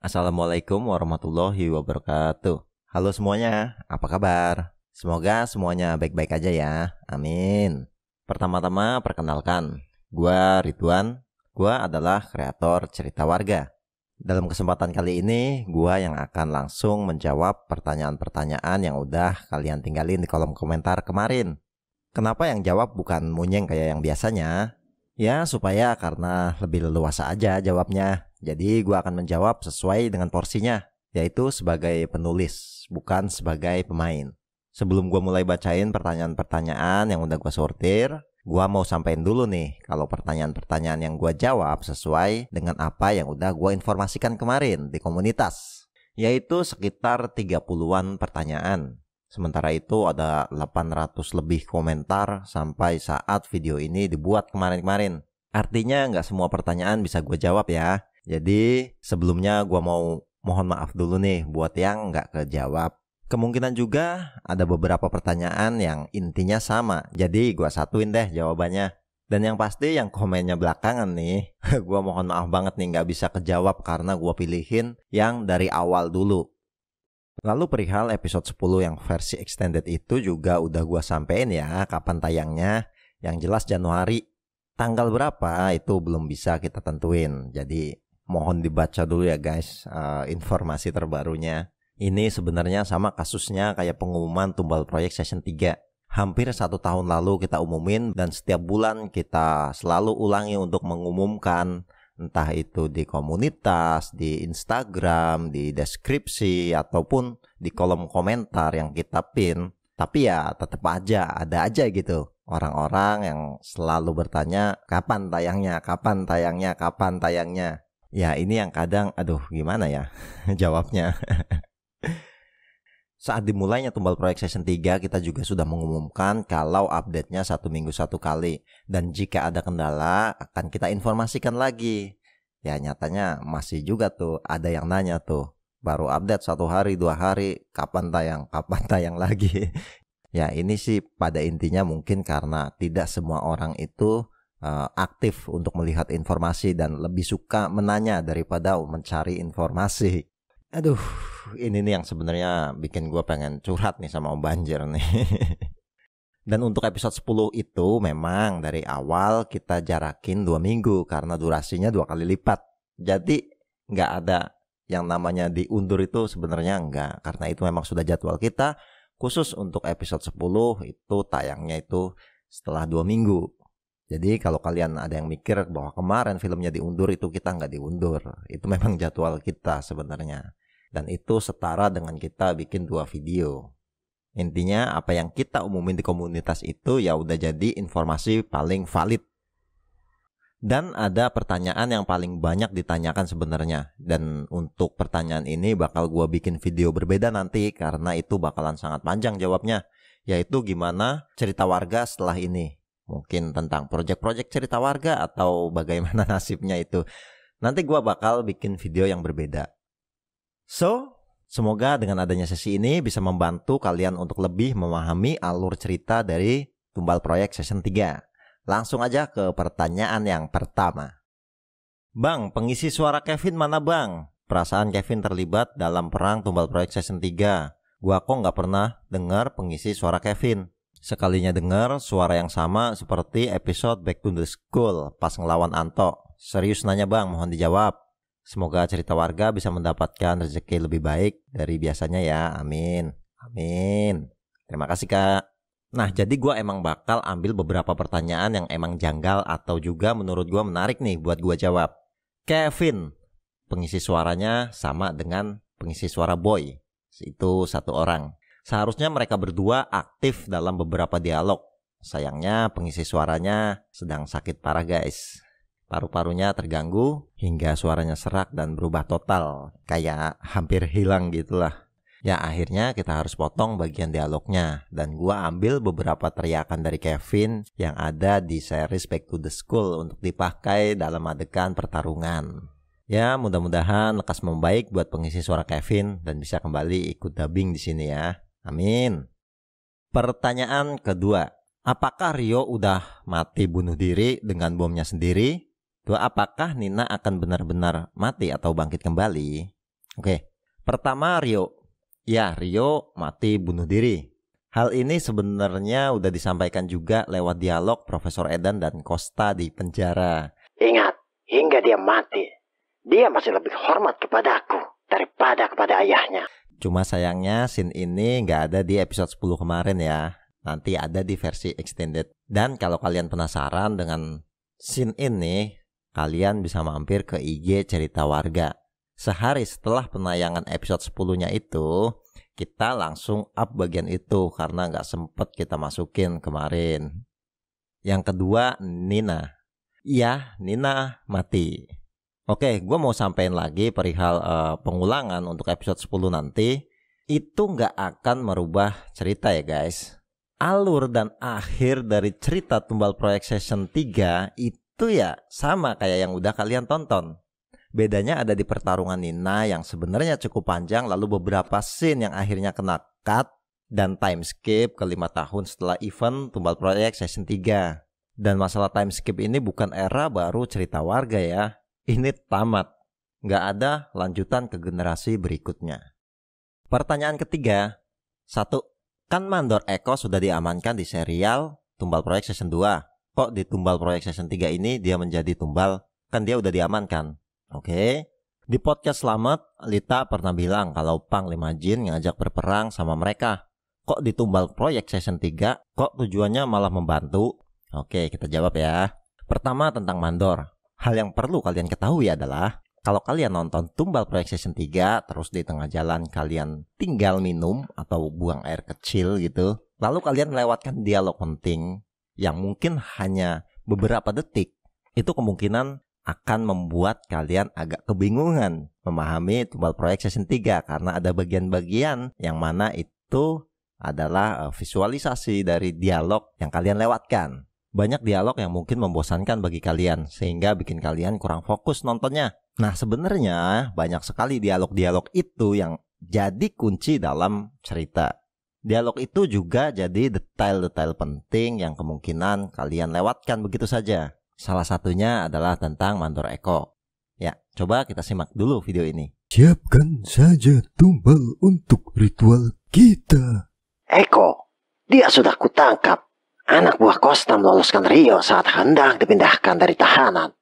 Assalamualaikum warahmatullahi wabarakatuh. Halo semuanya, apa kabar? Semoga semuanya baik-baik aja ya. Amin. Pertama-tama perkenalkan, gua Ridwan. Gua adalah kreator cerita warga. Dalam kesempatan kali ini, gua yang akan langsung menjawab pertanyaan-pertanyaan yang udah kalian tinggalin di kolom komentar kemarin. Kenapa yang jawab bukan munyeng kayak yang biasanya? Ya, supaya karena lebih leluasa aja jawabnya. Jadi gue akan menjawab sesuai dengan porsinya, yaitu sebagai penulis, bukan sebagai pemain. Sebelum gue mulai bacain pertanyaan-pertanyaan yang udah gue sortir, gue mau sampein dulu nih kalau pertanyaan-pertanyaan yang gue jawab sesuai dengan apa yang udah gue informasikan kemarin di komunitas, yaitu sekitar 30-an pertanyaan. Sementara itu ada 800 lebih komentar sampai saat video ini dibuat kemarin-kemarin. Artinya nggak semua pertanyaan bisa gue jawab ya. Jadi sebelumnya gue mau mohon maaf dulu nih buat yang nggak kejawab. Kemungkinan juga ada beberapa pertanyaan yang intinya sama. Jadi gue satuin deh jawabannya. Dan yang pasti yang komennya belakangan nih, gue mohon maaf banget nih nggak bisa kejawab karena gue pilihin yang dari awal dulu. Lalu perihal episode 10 yang versi extended itu juga udah gue sampein ya kapan tayangnya. Yang jelas Januari. Tanggal berapa itu belum bisa kita tentuin. Jadi mohon dibaca dulu ya guys uh, informasi terbarunya. Ini sebenarnya sama kasusnya kayak pengumuman tumbal proyek session 3. Hampir satu tahun lalu kita umumin dan setiap bulan kita selalu ulangi untuk mengumumkan entah itu di komunitas, di Instagram, di deskripsi ataupun di kolom komentar yang kita pin. Tapi ya tetap aja ada aja gitu orang-orang yang selalu bertanya kapan tayangnya, kapan tayangnya, kapan tayangnya. Ya ini yang kadang, aduh gimana ya jawabnya. Saat dimulainya tumbal proyek season 3, kita juga sudah mengumumkan kalau update-nya satu minggu satu kali. Dan jika ada kendala, akan kita informasikan lagi. Ya nyatanya masih juga tuh, ada yang nanya tuh. Baru update satu hari, dua hari, kapan tayang, kapan tayang lagi. ya ini sih pada intinya mungkin karena tidak semua orang itu Eh, aktif untuk melihat informasi dan lebih suka menanya daripada mencari informasi. Aduh, ini nih yang sebenarnya bikin gue pengen curhat nih sama Om Banjir nih. dan untuk episode 10 itu memang dari awal kita jarakin dua minggu karena durasinya dua kali lipat. Jadi nggak ada yang namanya diundur itu sebenarnya nggak karena itu memang sudah jadwal kita khusus untuk episode 10 itu tayangnya itu setelah dua minggu jadi kalau kalian ada yang mikir bahwa kemarin filmnya diundur itu kita nggak diundur. Itu memang jadwal kita sebenarnya. Dan itu setara dengan kita bikin dua video. Intinya apa yang kita umumin di komunitas itu ya udah jadi informasi paling valid. Dan ada pertanyaan yang paling banyak ditanyakan sebenarnya. Dan untuk pertanyaan ini bakal gue bikin video berbeda nanti karena itu bakalan sangat panjang jawabnya. Yaitu gimana cerita warga setelah ini mungkin tentang proyek-proyek cerita warga atau bagaimana nasibnya itu. Nanti gue bakal bikin video yang berbeda. So, semoga dengan adanya sesi ini bisa membantu kalian untuk lebih memahami alur cerita dari Tumbal Proyek Season 3. Langsung aja ke pertanyaan yang pertama. Bang, pengisi suara Kevin mana bang? Perasaan Kevin terlibat dalam perang Tumbal Proyek Season 3. Gua kok nggak pernah dengar pengisi suara Kevin. Sekalinya dengar suara yang sama seperti episode Back to the School pas ngelawan Anto. Serius nanya bang, mohon dijawab. Semoga cerita warga bisa mendapatkan rezeki lebih baik dari biasanya ya. Amin. Amin. Terima kasih kak. Nah jadi gue emang bakal ambil beberapa pertanyaan yang emang janggal atau juga menurut gue menarik nih buat gue jawab. Kevin, pengisi suaranya sama dengan pengisi suara Boy. Itu satu orang. Seharusnya mereka berdua aktif dalam beberapa dialog. Sayangnya pengisi suaranya sedang sakit parah guys. Paru-parunya terganggu hingga suaranya serak dan berubah total. Kayak hampir hilang gitulah. Ya akhirnya kita harus potong bagian dialognya dan gua ambil beberapa teriakan dari Kevin yang ada di series Back to the School untuk dipakai dalam adegan pertarungan. Ya mudah-mudahan lekas membaik buat pengisi suara Kevin dan bisa kembali ikut dubbing di sini ya. Amin. Pertanyaan kedua, apakah Rio udah mati bunuh diri dengan bomnya sendiri? Dua, apakah Nina akan benar-benar mati atau bangkit kembali? Oke, pertama Rio. Ya, Rio mati bunuh diri. Hal ini sebenarnya udah disampaikan juga lewat dialog Profesor Edan dan Costa di penjara. Ingat, hingga dia mati, dia masih lebih hormat kepada aku daripada kepada ayahnya. Cuma sayangnya scene ini nggak ada di episode 10 kemarin ya. Nanti ada di versi extended. Dan kalau kalian penasaran dengan scene ini, kalian bisa mampir ke IG cerita warga. Sehari setelah penayangan episode 10-nya itu, kita langsung up bagian itu karena nggak sempet kita masukin kemarin. Yang kedua, Nina. Iya, Nina mati. Oke, gue mau sampein lagi perihal uh, pengulangan untuk episode 10 nanti. Itu nggak akan merubah cerita ya guys. Alur dan akhir dari cerita Tumbal Project Session 3 itu ya sama kayak yang udah kalian tonton. Bedanya ada di pertarungan Nina yang sebenarnya cukup panjang lalu beberapa scene yang akhirnya kena cut dan time skip ke 5 tahun setelah event Tumbal Project Session 3. Dan masalah time skip ini bukan era baru cerita warga ya, ini tamat. Nggak ada lanjutan ke generasi berikutnya. Pertanyaan ketiga. Satu, kan Mandor Eko sudah diamankan di serial Tumbal Proyek Season 2. Kok di Tumbal Proyek Season 3 ini dia menjadi tumbal? Kan dia udah diamankan. Oke. Di podcast selamat Lita pernah bilang kalau Panglima Jin ngajak berperang sama mereka. Kok di Tumbal Proyek Season 3, kok tujuannya malah membantu? Oke, kita jawab ya. Pertama tentang Mandor. Hal yang perlu kalian ketahui adalah kalau kalian nonton tumbal proyek season 3 terus di tengah jalan kalian tinggal minum atau buang air kecil gitu, lalu kalian melewatkan dialog penting yang mungkin hanya beberapa detik, itu kemungkinan akan membuat kalian agak kebingungan memahami tumbal proyek season 3 karena ada bagian-bagian yang mana itu adalah eh, visualisasi dari dialog yang kalian lewatkan banyak dialog yang mungkin membosankan bagi kalian sehingga bikin kalian kurang fokus nontonnya. Nah, sebenarnya banyak sekali dialog-dialog itu yang jadi kunci dalam cerita. Dialog itu juga jadi detail-detail penting yang kemungkinan kalian lewatkan begitu saja. Salah satunya adalah tentang Mandor Eko. Ya, coba kita simak dulu video ini. Siapkan saja tumbal untuk ritual kita. Eko, dia sudah kutangkap. Anak buah Costa meloloskan Rio saat hendak dipindahkan dari tahanan.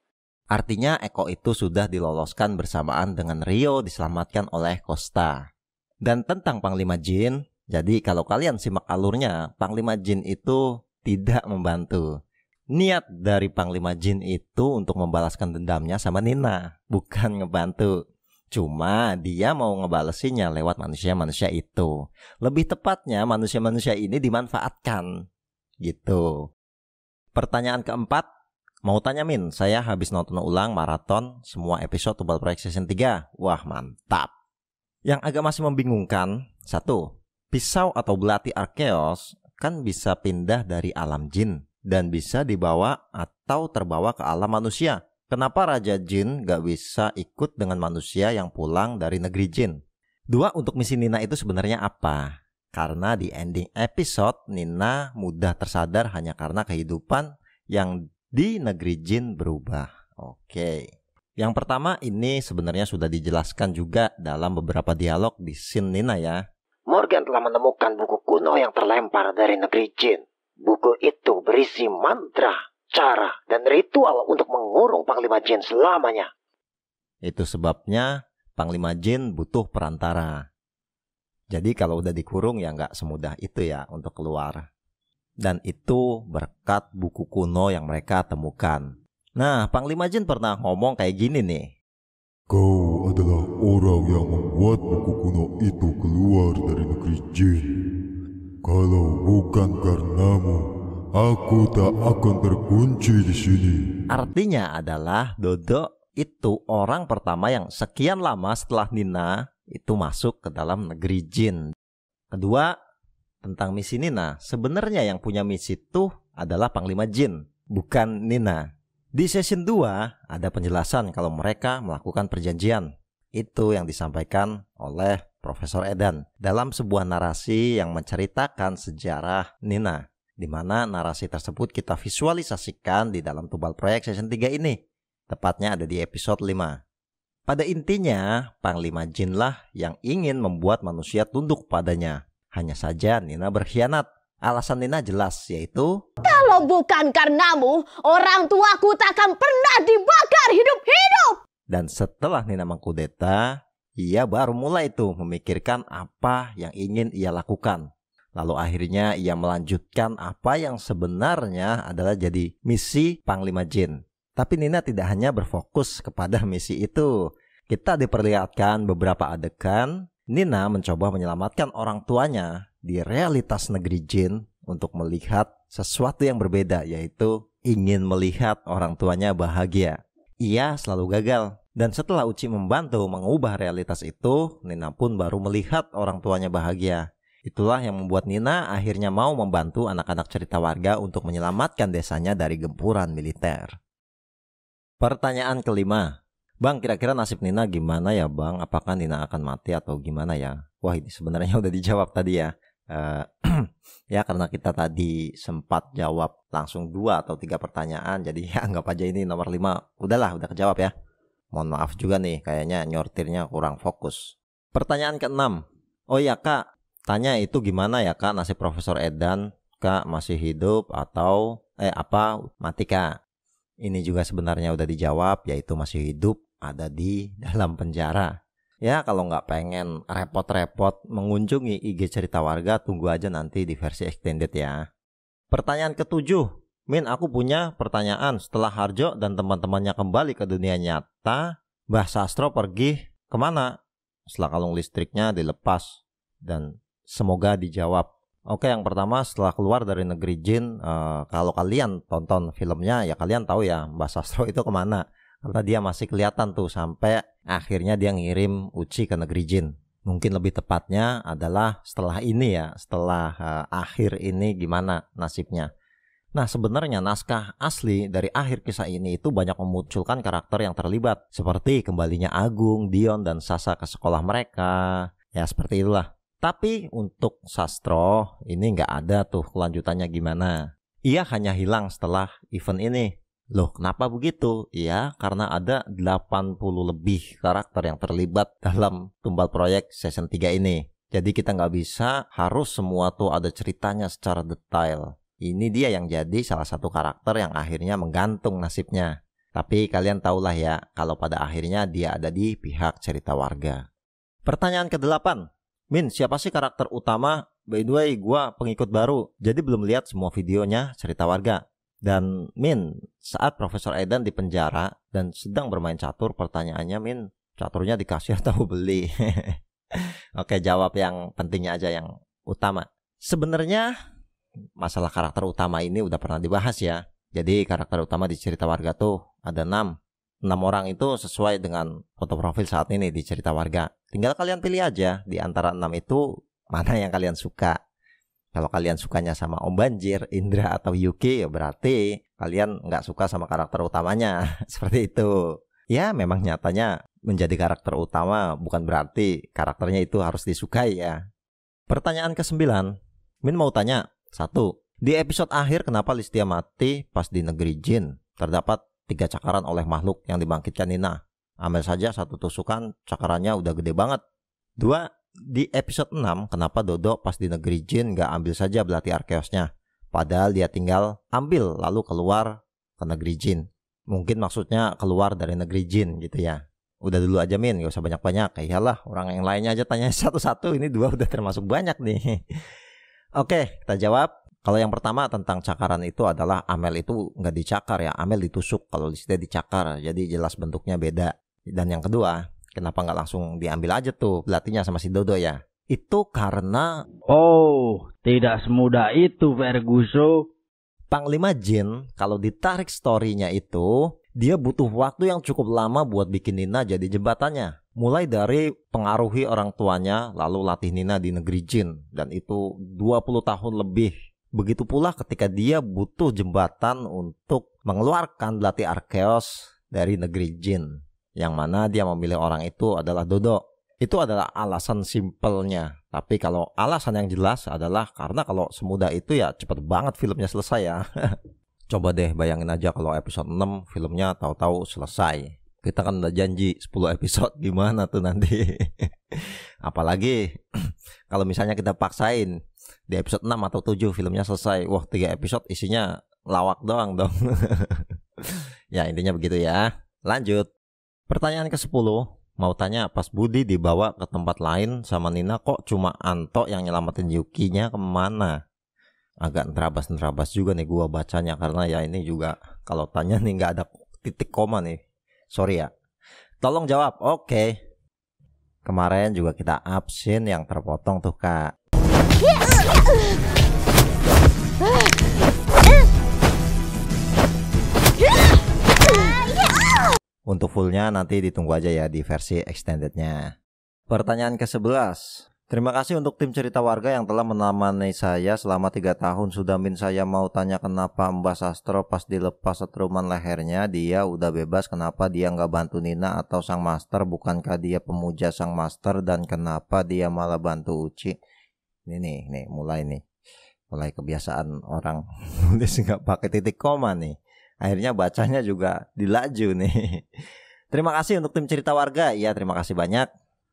Artinya Eko itu sudah diloloskan bersamaan dengan Rio diselamatkan oleh Costa. Dan tentang Panglima Jin, jadi kalau kalian simak alurnya, Panglima Jin itu tidak membantu. Niat dari Panglima Jin itu untuk membalaskan dendamnya sama Nina, bukan ngebantu. Cuma dia mau ngebalesinya lewat manusia-manusia itu. Lebih tepatnya manusia-manusia ini dimanfaatkan Gitu. Pertanyaan keempat, mau tanya Min, saya habis nonton ulang maraton semua episode Tubal Project Season 3. Wah, mantap. Yang agak masih membingungkan, satu, pisau atau belati Arkeos kan bisa pindah dari alam jin dan bisa dibawa atau terbawa ke alam manusia. Kenapa Raja Jin gak bisa ikut dengan manusia yang pulang dari negeri jin? Dua, untuk misi Nina itu sebenarnya apa? Karena di ending episode, Nina mudah tersadar hanya karena kehidupan yang di negeri jin berubah. Oke. Okay. Yang pertama ini sebenarnya sudah dijelaskan juga dalam beberapa dialog di scene Nina ya. Morgan telah menemukan buku kuno yang terlempar dari negeri jin. Buku itu berisi mantra, cara, dan ritual untuk mengurung Panglima Jin selamanya. Itu sebabnya Panglima Jin butuh perantara. Jadi kalau udah dikurung ya nggak semudah itu ya untuk keluar. Dan itu berkat buku kuno yang mereka temukan. Nah, Panglima Jin pernah ngomong kayak gini nih. Kau adalah orang yang membuat buku kuno itu keluar dari negeri jin. Kalau bukan karenamu, aku tak akan terkunci di sini. Artinya adalah Dodo itu orang pertama yang sekian lama setelah Nina itu masuk ke dalam negeri jin. Kedua, tentang misi Nina. Sebenarnya yang punya misi itu adalah Panglima Jin, bukan Nina. Di session 2 ada penjelasan kalau mereka melakukan perjanjian. Itu yang disampaikan oleh Profesor Eden dalam sebuah narasi yang menceritakan sejarah Nina di mana narasi tersebut kita visualisasikan di dalam tubal proyek season 3 ini. Tepatnya ada di episode 5. Pada intinya, Panglima Jinlah yang ingin membuat manusia tunduk padanya. Hanya saja Nina berkhianat. Alasan Nina jelas, yaitu... Kalau bukan karenamu, orang tuaku tak akan pernah dibakar hidup-hidup! Dan setelah Nina mengkudeta, ia baru mulai itu memikirkan apa yang ingin ia lakukan. Lalu akhirnya ia melanjutkan apa yang sebenarnya adalah jadi misi Panglima Jin tapi Nina tidak hanya berfokus kepada misi itu. Kita diperlihatkan beberapa adegan Nina mencoba menyelamatkan orang tuanya di realitas negeri Jin untuk melihat sesuatu yang berbeda yaitu ingin melihat orang tuanya bahagia. Ia selalu gagal. Dan setelah Uci membantu mengubah realitas itu, Nina pun baru melihat orang tuanya bahagia. Itulah yang membuat Nina akhirnya mau membantu anak-anak cerita warga untuk menyelamatkan desanya dari gempuran militer. Pertanyaan kelima. Bang, kira-kira nasib Nina gimana ya bang? Apakah Nina akan mati atau gimana ya? Wah ini sebenarnya udah dijawab tadi ya. Uh, ya karena kita tadi sempat jawab langsung dua atau tiga pertanyaan jadi ya anggap aja ini nomor lima udahlah udah kejawab ya mohon maaf juga nih kayaknya nyortirnya kurang fokus pertanyaan keenam oh iya kak tanya itu gimana ya kak nasib Profesor Edan kak masih hidup atau eh apa mati kak ini juga sebenarnya udah dijawab yaitu masih hidup ada di dalam penjara. Ya kalau nggak pengen repot-repot mengunjungi IG cerita warga tunggu aja nanti di versi extended ya. Pertanyaan ketujuh. Min aku punya pertanyaan setelah Harjo dan teman-temannya kembali ke dunia nyata. Bah Sastro pergi kemana? Setelah kalung listriknya dilepas dan semoga dijawab. Oke, yang pertama setelah keluar dari negeri jin, uh, kalau kalian tonton filmnya ya kalian tahu ya Mbak Sastro itu kemana. Karena dia masih kelihatan tuh sampai akhirnya dia ngirim Uci ke negeri jin. Mungkin lebih tepatnya adalah setelah ini ya, setelah uh, akhir ini gimana nasibnya. Nah sebenarnya naskah asli dari akhir kisah ini itu banyak memunculkan karakter yang terlibat seperti kembalinya Agung, Dion, dan Sasa ke sekolah mereka. Ya seperti itulah. Tapi untuk sastro ini nggak ada tuh kelanjutannya gimana. Ia hanya hilang setelah event ini. Loh, kenapa begitu? Ya, karena ada 80 lebih karakter yang terlibat dalam tumbal proyek season 3 ini. Jadi kita nggak bisa harus semua tuh ada ceritanya secara detail. Ini dia yang jadi salah satu karakter yang akhirnya menggantung nasibnya. Tapi kalian tahulah ya, kalau pada akhirnya dia ada di pihak cerita warga. Pertanyaan ke-8. Min, siapa sih karakter utama? By the way, gue pengikut baru, jadi belum lihat semua videonya cerita warga. Dan Min, saat Profesor Eden di penjara dan sedang bermain catur, pertanyaannya Min, caturnya dikasih atau beli? Oke, jawab yang pentingnya aja yang utama. Sebenarnya masalah karakter utama ini udah pernah dibahas ya. Jadi karakter utama di cerita warga tuh ada 6 enam orang itu sesuai dengan foto profil saat ini di cerita warga. Tinggal kalian pilih aja di antara enam itu mana yang kalian suka. Kalau kalian sukanya sama Om Banjir, Indra atau Yuki, ya berarti kalian nggak suka sama karakter utamanya. Seperti itu. Ya, memang nyatanya menjadi karakter utama bukan berarti karakternya itu harus disukai ya. Pertanyaan ke-9. Min mau tanya, satu, di episode akhir kenapa Listia mati pas di negeri jin? Terdapat tiga cakaran oleh makhluk yang dibangkitkan Nina. Ambil saja satu tusukan, cakarannya udah gede banget. Dua, di episode 6, kenapa Dodo pas di negeri Jin gak ambil saja belati Arkeosnya? Padahal dia tinggal ambil lalu keluar ke negeri Jin. Mungkin maksudnya keluar dari negeri Jin gitu ya. Udah dulu aja Min, gak usah banyak-banyak. Ya lah, orang yang lainnya aja tanya satu-satu, ini dua udah termasuk banyak nih. Oke, kita jawab. Kalau yang pertama tentang cakaran itu adalah Amel itu nggak dicakar ya, Amel ditusuk kalau Lisda dicakar, jadi jelas bentuknya beda. Dan yang kedua, kenapa nggak langsung diambil aja tuh pelatihnya sama si Dodo ya? Itu karena Oh, tidak semudah itu Verguso. Panglima Jin kalau ditarik story-nya itu dia butuh waktu yang cukup lama buat bikin Nina jadi jembatannya. Mulai dari pengaruhi orang tuanya lalu latih Nina di negeri Jin dan itu 20 tahun lebih Begitu pula ketika dia butuh jembatan untuk mengeluarkan belati Arkeos dari negeri Jin, yang mana dia memilih orang itu adalah Dodo. Itu adalah alasan simpelnya. Tapi kalau alasan yang jelas adalah karena kalau semudah itu ya cepet banget filmnya selesai ya. Coba deh bayangin aja kalau episode 6 filmnya tahu-tahu selesai. Kita kan udah janji 10 episode gimana tuh nanti. Apalagi kalau misalnya kita paksain di episode 6 atau 7 filmnya selesai. Wah, 3 episode isinya lawak doang dong. ya, intinya begitu ya. Lanjut. Pertanyaan ke-10, mau tanya pas Budi dibawa ke tempat lain sama Nina kok cuma Anto yang nyelamatin Yukinya kemana? Agak nerabas-nerabas juga nih gua bacanya karena ya ini juga kalau tanya nih nggak ada titik koma nih. Sorry ya. Tolong jawab. Oke. Okay. Kemarin juga kita absen yang terpotong tuh kak untuk fullnya nanti ditunggu aja ya di versi extendednya. Pertanyaan ke-11. Terima kasih untuk tim cerita warga yang telah menemani saya selama 3 tahun. Sudah min saya mau tanya kenapa Mbak Sastro pas dilepas setruman lehernya dia udah bebas kenapa dia nggak bantu Nina atau Sang Master bukankah dia pemuja Sang Master dan kenapa dia malah bantu Uci ini nih nih mulai nih mulai kebiasaan orang nulis nggak pakai titik koma nih akhirnya bacanya juga dilaju nih terima kasih untuk tim cerita warga ya terima kasih banyak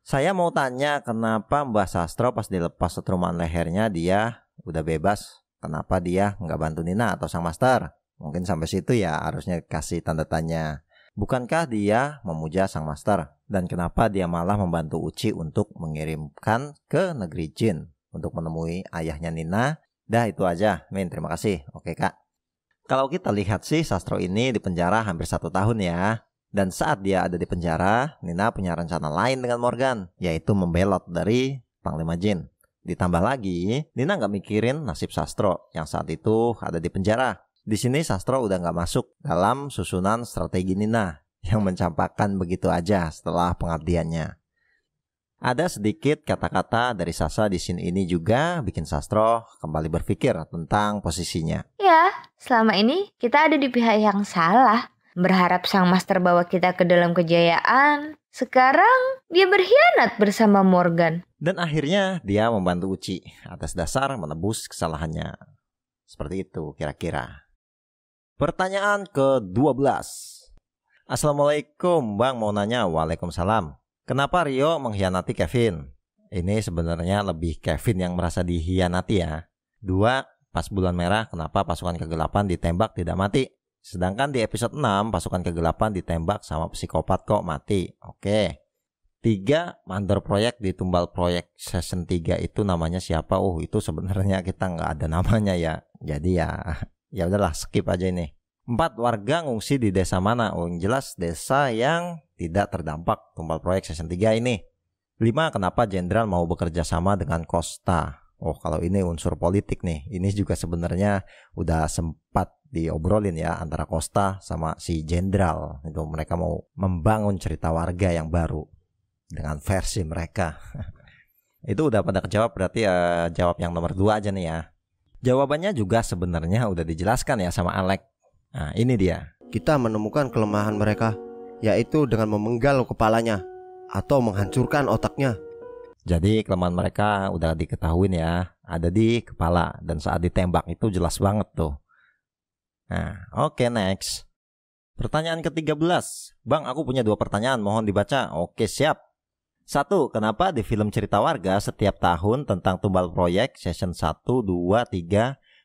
saya mau tanya kenapa Mbah Sastro pas dilepas setruman lehernya dia udah bebas kenapa dia nggak bantu Nina atau sang master mungkin sampai situ ya harusnya kasih tanda tanya Bukankah dia memuja sang master? Dan kenapa dia malah membantu Uci untuk mengirimkan ke negeri Jin? untuk menemui ayahnya Nina. Dah itu aja, Min. Terima kasih. Oke kak. Kalau kita lihat sih Sastro ini di penjara hampir satu tahun ya. Dan saat dia ada di penjara, Nina punya rencana lain dengan Morgan, yaitu membelot dari Panglima Jin. Ditambah lagi, Nina nggak mikirin nasib Sastro yang saat itu ada di penjara. Di sini Sastro udah nggak masuk dalam susunan strategi Nina yang mencampakkan begitu aja setelah pengabdiannya. Ada sedikit kata-kata dari Sasa di sini ini juga bikin Sastro kembali berpikir tentang posisinya. Ya, selama ini kita ada di pihak yang salah. Berharap sang master bawa kita ke dalam kejayaan. Sekarang dia berkhianat bersama Morgan. Dan akhirnya dia membantu Uci atas dasar menebus kesalahannya. Seperti itu kira-kira. Pertanyaan ke-12. Assalamualaikum Bang mau nanya Waalaikumsalam Kenapa Rio mengkhianati Kevin? Ini sebenarnya lebih Kevin yang merasa dikhianati ya. Dua, pas bulan merah kenapa pasukan kegelapan ditembak tidak mati? Sedangkan di episode 6 pasukan kegelapan ditembak sama psikopat kok mati. Oke. Tiga, mandor proyek di tumbal proyek season 3 itu namanya siapa? Oh itu sebenarnya kita nggak ada namanya ya. Jadi ya ya udahlah skip aja ini. Empat warga ngungsi di desa mana? Oh, yang jelas desa yang tidak terdampak tumpal proyek season 3 ini. Lima, kenapa jenderal mau bekerja sama dengan Costa? Oh, kalau ini unsur politik nih. Ini juga sebenarnya udah sempat diobrolin ya antara Costa sama si jenderal. Itu mereka mau membangun cerita warga yang baru dengan versi mereka. Itu udah pada kejawab berarti ya jawab yang nomor dua aja nih ya. Jawabannya juga sebenarnya udah dijelaskan ya sama Alex. Nah, ini dia. Kita menemukan kelemahan mereka, yaitu dengan memenggal kepalanya atau menghancurkan otaknya. Jadi kelemahan mereka udah diketahui ya, ada di kepala dan saat ditembak itu jelas banget tuh. Nah, oke okay, next. Pertanyaan ke-13. Bang, aku punya dua pertanyaan, mohon dibaca. Oke, siap. Satu, kenapa di film cerita warga setiap tahun tentang tumbal proyek season 1, 2, 3,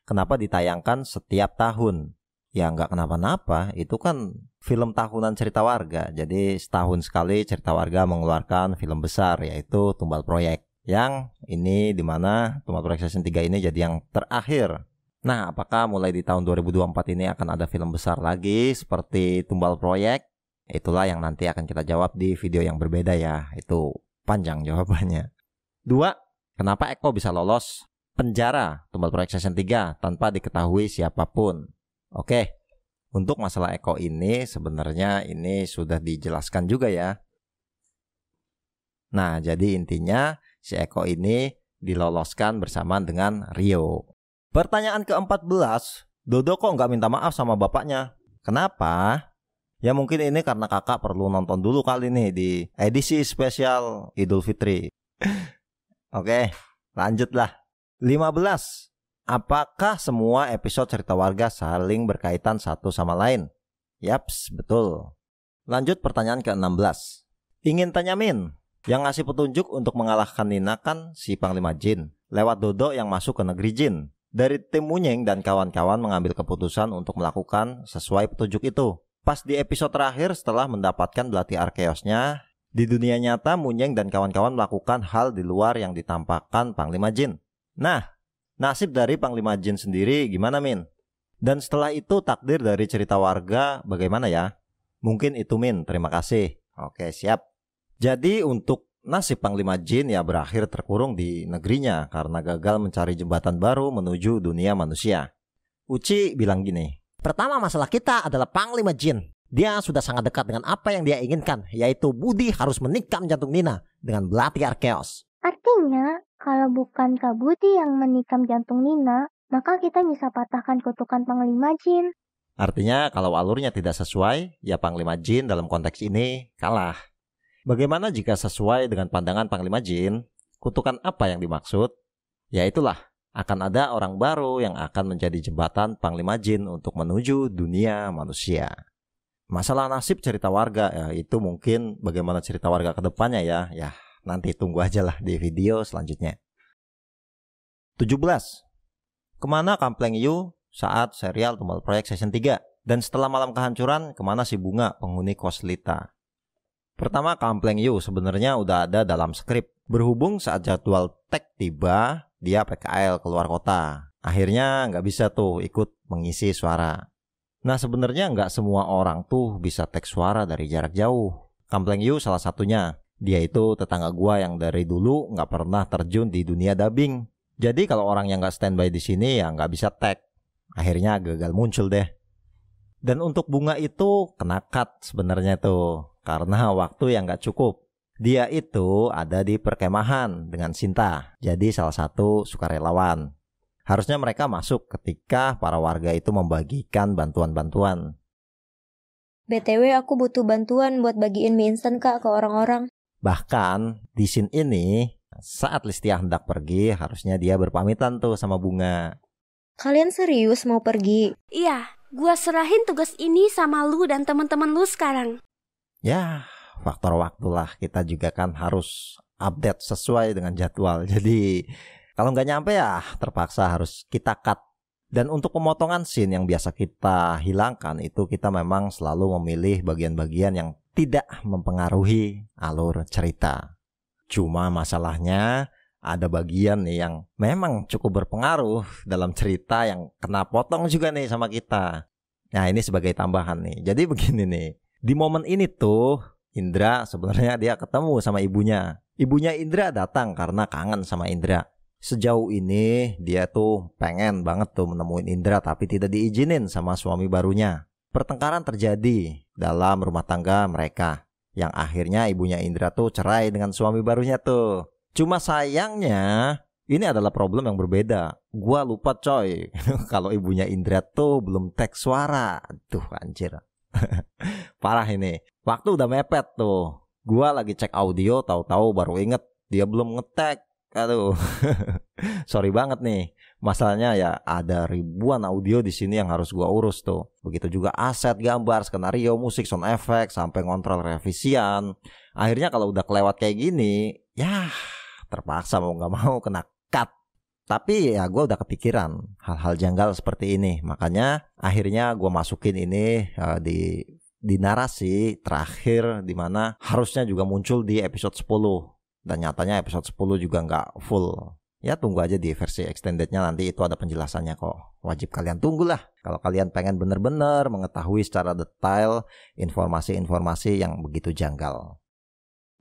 kenapa ditayangkan setiap tahun? ya nggak kenapa-napa itu kan film tahunan cerita warga jadi setahun sekali cerita warga mengeluarkan film besar yaitu tumbal proyek yang ini dimana tumbal proyek season 3 ini jadi yang terakhir nah apakah mulai di tahun 2024 ini akan ada film besar lagi seperti tumbal proyek itulah yang nanti akan kita jawab di video yang berbeda ya itu panjang jawabannya dua kenapa Eko bisa lolos penjara tumbal proyek season 3 tanpa diketahui siapapun Oke, untuk masalah Eko ini sebenarnya ini sudah dijelaskan juga ya. Nah, jadi intinya si Eko ini diloloskan bersamaan dengan Rio. Pertanyaan ke-14, Dodo kok nggak minta maaf sama bapaknya? Kenapa? Ya mungkin ini karena kakak perlu nonton dulu kali ini di edisi spesial Idul Fitri. Oke, lanjutlah. 15. Apakah semua episode cerita warga saling berkaitan satu sama lain? Yaps, betul. Lanjut pertanyaan ke-16. Ingin tanya Min, yang ngasih petunjuk untuk mengalahkan Nina kan si Panglima Jin, lewat Dodo yang masuk ke negeri Jin. Dari tim Munying dan kawan-kawan mengambil keputusan untuk melakukan sesuai petunjuk itu. Pas di episode terakhir setelah mendapatkan belati Arkeosnya, di dunia nyata Munying dan kawan-kawan melakukan hal di luar yang ditampakkan Panglima Jin. Nah, Nasib dari Panglima Jin sendiri gimana Min? Dan setelah itu takdir dari cerita warga bagaimana ya? Mungkin itu Min, terima kasih. Oke siap. Jadi untuk nasib Panglima Jin ya berakhir terkurung di negerinya karena gagal mencari jembatan baru menuju dunia manusia. Uci bilang gini, Pertama masalah kita adalah Panglima Jin. Dia sudah sangat dekat dengan apa yang dia inginkan, yaitu Budi harus menikam jantung Nina dengan belati Arkeos. Artinya, kalau bukan Kabuti yang menikam jantung Nina, maka kita bisa patahkan kutukan Panglima Jin. Artinya, kalau alurnya tidak sesuai, ya Panglima Jin dalam konteks ini kalah. Bagaimana jika sesuai dengan pandangan Panglima Jin? Kutukan apa yang dimaksud? Ya itulah, akan ada orang baru yang akan menjadi jembatan Panglima Jin untuk menuju dunia manusia. Masalah nasib cerita warga, ya itu mungkin bagaimana cerita warga kedepannya ya. Ya, Nanti tunggu aja lah di video selanjutnya. 17. Kemana Kampleng Yu saat serial Tumbal Proyek Season 3? Dan setelah malam kehancuran, kemana si Bunga penghuni kos Lita? Pertama, Kampleng Yu sebenarnya udah ada dalam skrip. Berhubung saat jadwal tag tiba, dia PKL keluar kota. Akhirnya nggak bisa tuh ikut mengisi suara. Nah sebenarnya nggak semua orang tuh bisa tag suara dari jarak jauh. Kampleng Yu salah satunya. Dia itu tetangga gua yang dari dulu nggak pernah terjun di dunia dubbing. Jadi kalau orang yang nggak standby di sini ya nggak bisa tag. Akhirnya gagal muncul deh. Dan untuk bunga itu kena cut sebenarnya tuh karena waktu yang nggak cukup. Dia itu ada di perkemahan dengan Sinta, jadi salah satu sukarelawan. Harusnya mereka masuk ketika para warga itu membagikan bantuan-bantuan. BTW aku butuh bantuan buat bagiin mie instan kak ke orang-orang. Bahkan di scene ini saat Listia hendak pergi harusnya dia berpamitan tuh sama Bunga. Kalian serius mau pergi? Iya, gua serahin tugas ini sama lu dan teman-teman lu sekarang. Ya, faktor waktulah kita juga kan harus update sesuai dengan jadwal. Jadi kalau nggak nyampe ya terpaksa harus kita cut. Dan untuk pemotongan scene yang biasa kita hilangkan itu kita memang selalu memilih bagian-bagian yang tidak mempengaruhi alur cerita. Cuma masalahnya ada bagian nih yang memang cukup berpengaruh dalam cerita yang kena potong juga nih sama kita. Nah ini sebagai tambahan nih. Jadi begini nih, di momen ini tuh Indra sebenarnya dia ketemu sama ibunya. Ibunya Indra datang karena kangen sama Indra. Sejauh ini dia tuh pengen banget tuh menemuin Indra tapi tidak diizinin sama suami barunya. Pertengkaran terjadi dalam rumah tangga mereka yang akhirnya ibunya Indra tuh cerai dengan suami barunya tuh. Cuma sayangnya ini adalah problem yang berbeda. Gua lupa coy kalau ibunya Indra tuh belum teks suara. Tuh anjir. Parah ini. Waktu udah mepet tuh. Gua lagi cek audio tahu-tahu baru inget dia belum ngetek aduh sorry banget nih Masalahnya ya ada ribuan audio di sini yang harus gua urus tuh. Begitu juga aset, gambar, skenario, musik, sound effect, sampai ngontrol revisian. Akhirnya kalau udah kelewat kayak gini, ya terpaksa mau nggak mau kena cut. Tapi ya gue udah kepikiran hal-hal janggal seperti ini. Makanya akhirnya gue masukin ini uh, di di narasi terakhir dimana harusnya juga muncul di episode 10 dan nyatanya episode 10 juga nggak full Ya tunggu aja di versi extendednya nanti itu ada penjelasannya kok. Wajib kalian tunggulah. Kalau kalian pengen benar-benar mengetahui secara detail informasi-informasi yang begitu janggal.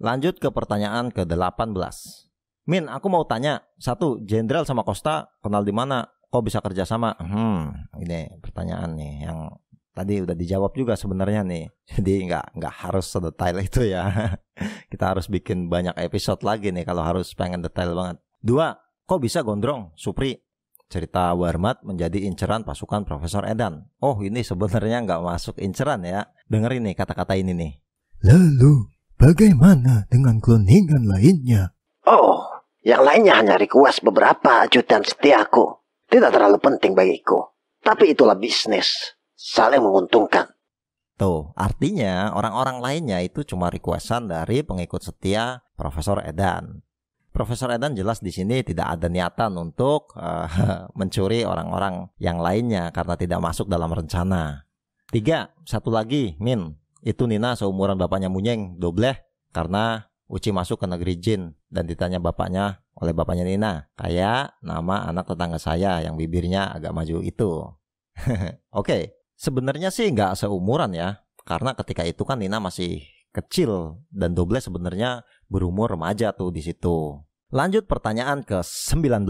Lanjut ke pertanyaan ke-18. Min, aku mau tanya, satu, Jenderal sama Costa kenal di mana? Kok bisa kerja sama? Hmm, ini pertanyaan nih yang tadi udah dijawab juga sebenarnya nih. Jadi nggak nggak harus sedetail itu ya. Kita harus bikin banyak episode lagi nih kalau harus pengen detail banget. Dua, Kok bisa gondrong? Supri. Cerita Warmat menjadi inceran pasukan Profesor Edan. Oh, ini sebenarnya nggak masuk inceran ya. Dengar ini kata-kata ini nih. Lalu, bagaimana dengan kloningan lainnya? Oh, yang lainnya hanya request beberapa ajudan setiaku. Tidak terlalu penting bagiku. Tapi itulah bisnis. Saling menguntungkan. Tuh, artinya orang-orang lainnya itu cuma requestan dari pengikut setia Profesor Edan. Profesor Edan jelas di sini tidak ada niatan untuk uh, mencuri orang-orang yang lainnya karena tidak masuk dalam rencana. Tiga, satu lagi, Min. Itu Nina seumuran bapaknya Munyeng, dobleh, karena Uci masuk ke negeri jin dan ditanya bapaknya oleh bapaknya Nina, kayak nama anak tetangga saya yang bibirnya agak maju itu. Oke, okay. sebenarnya sih nggak seumuran ya, karena ketika itu kan Nina masih kecil dan dobleh sebenarnya berumur remaja tuh di situ. Lanjut pertanyaan ke-19.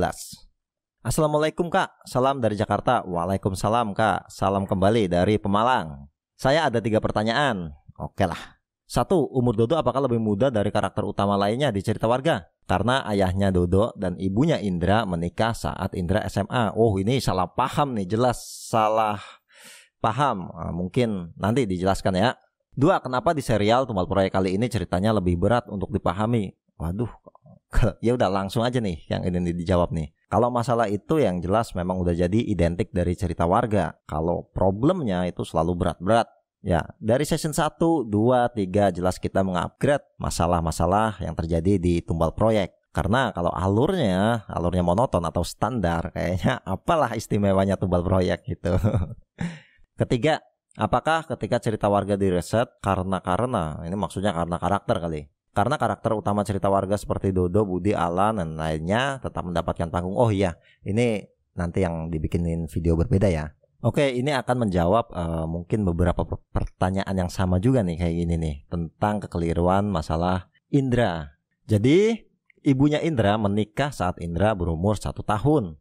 Assalamualaikum kak, salam dari Jakarta. Waalaikumsalam kak, salam kembali dari Pemalang. Saya ada tiga pertanyaan. Oke lah. Satu, umur Dodo apakah lebih muda dari karakter utama lainnya di cerita warga? Karena ayahnya Dodo dan ibunya Indra menikah saat Indra SMA. Oh ini salah paham nih, jelas salah paham. Ah, mungkin nanti dijelaskan ya. Dua, kenapa di serial Tumal Proyek kali ini ceritanya lebih berat untuk dipahami? Waduh, ya udah langsung aja nih yang ini dijawab nih. Kalau masalah itu yang jelas memang udah jadi identik dari cerita warga. Kalau problemnya itu selalu berat-berat. Ya, dari season 1, 2, 3 jelas kita mengupgrade masalah-masalah yang terjadi di tumbal proyek. Karena kalau alurnya, alurnya monoton atau standar, kayaknya apalah istimewanya tumbal proyek gitu. Ketiga, apakah ketika cerita warga direset karena karena ini maksudnya karena karakter kali karena karakter utama cerita warga seperti Dodo, Budi, Alan, dan lainnya tetap mendapatkan panggung. Oh iya, ini nanti yang dibikinin video berbeda ya. Oke, ini akan menjawab uh, mungkin beberapa pertanyaan yang sama juga nih kayak gini nih tentang kekeliruan masalah Indra. Jadi ibunya Indra menikah saat Indra berumur satu tahun.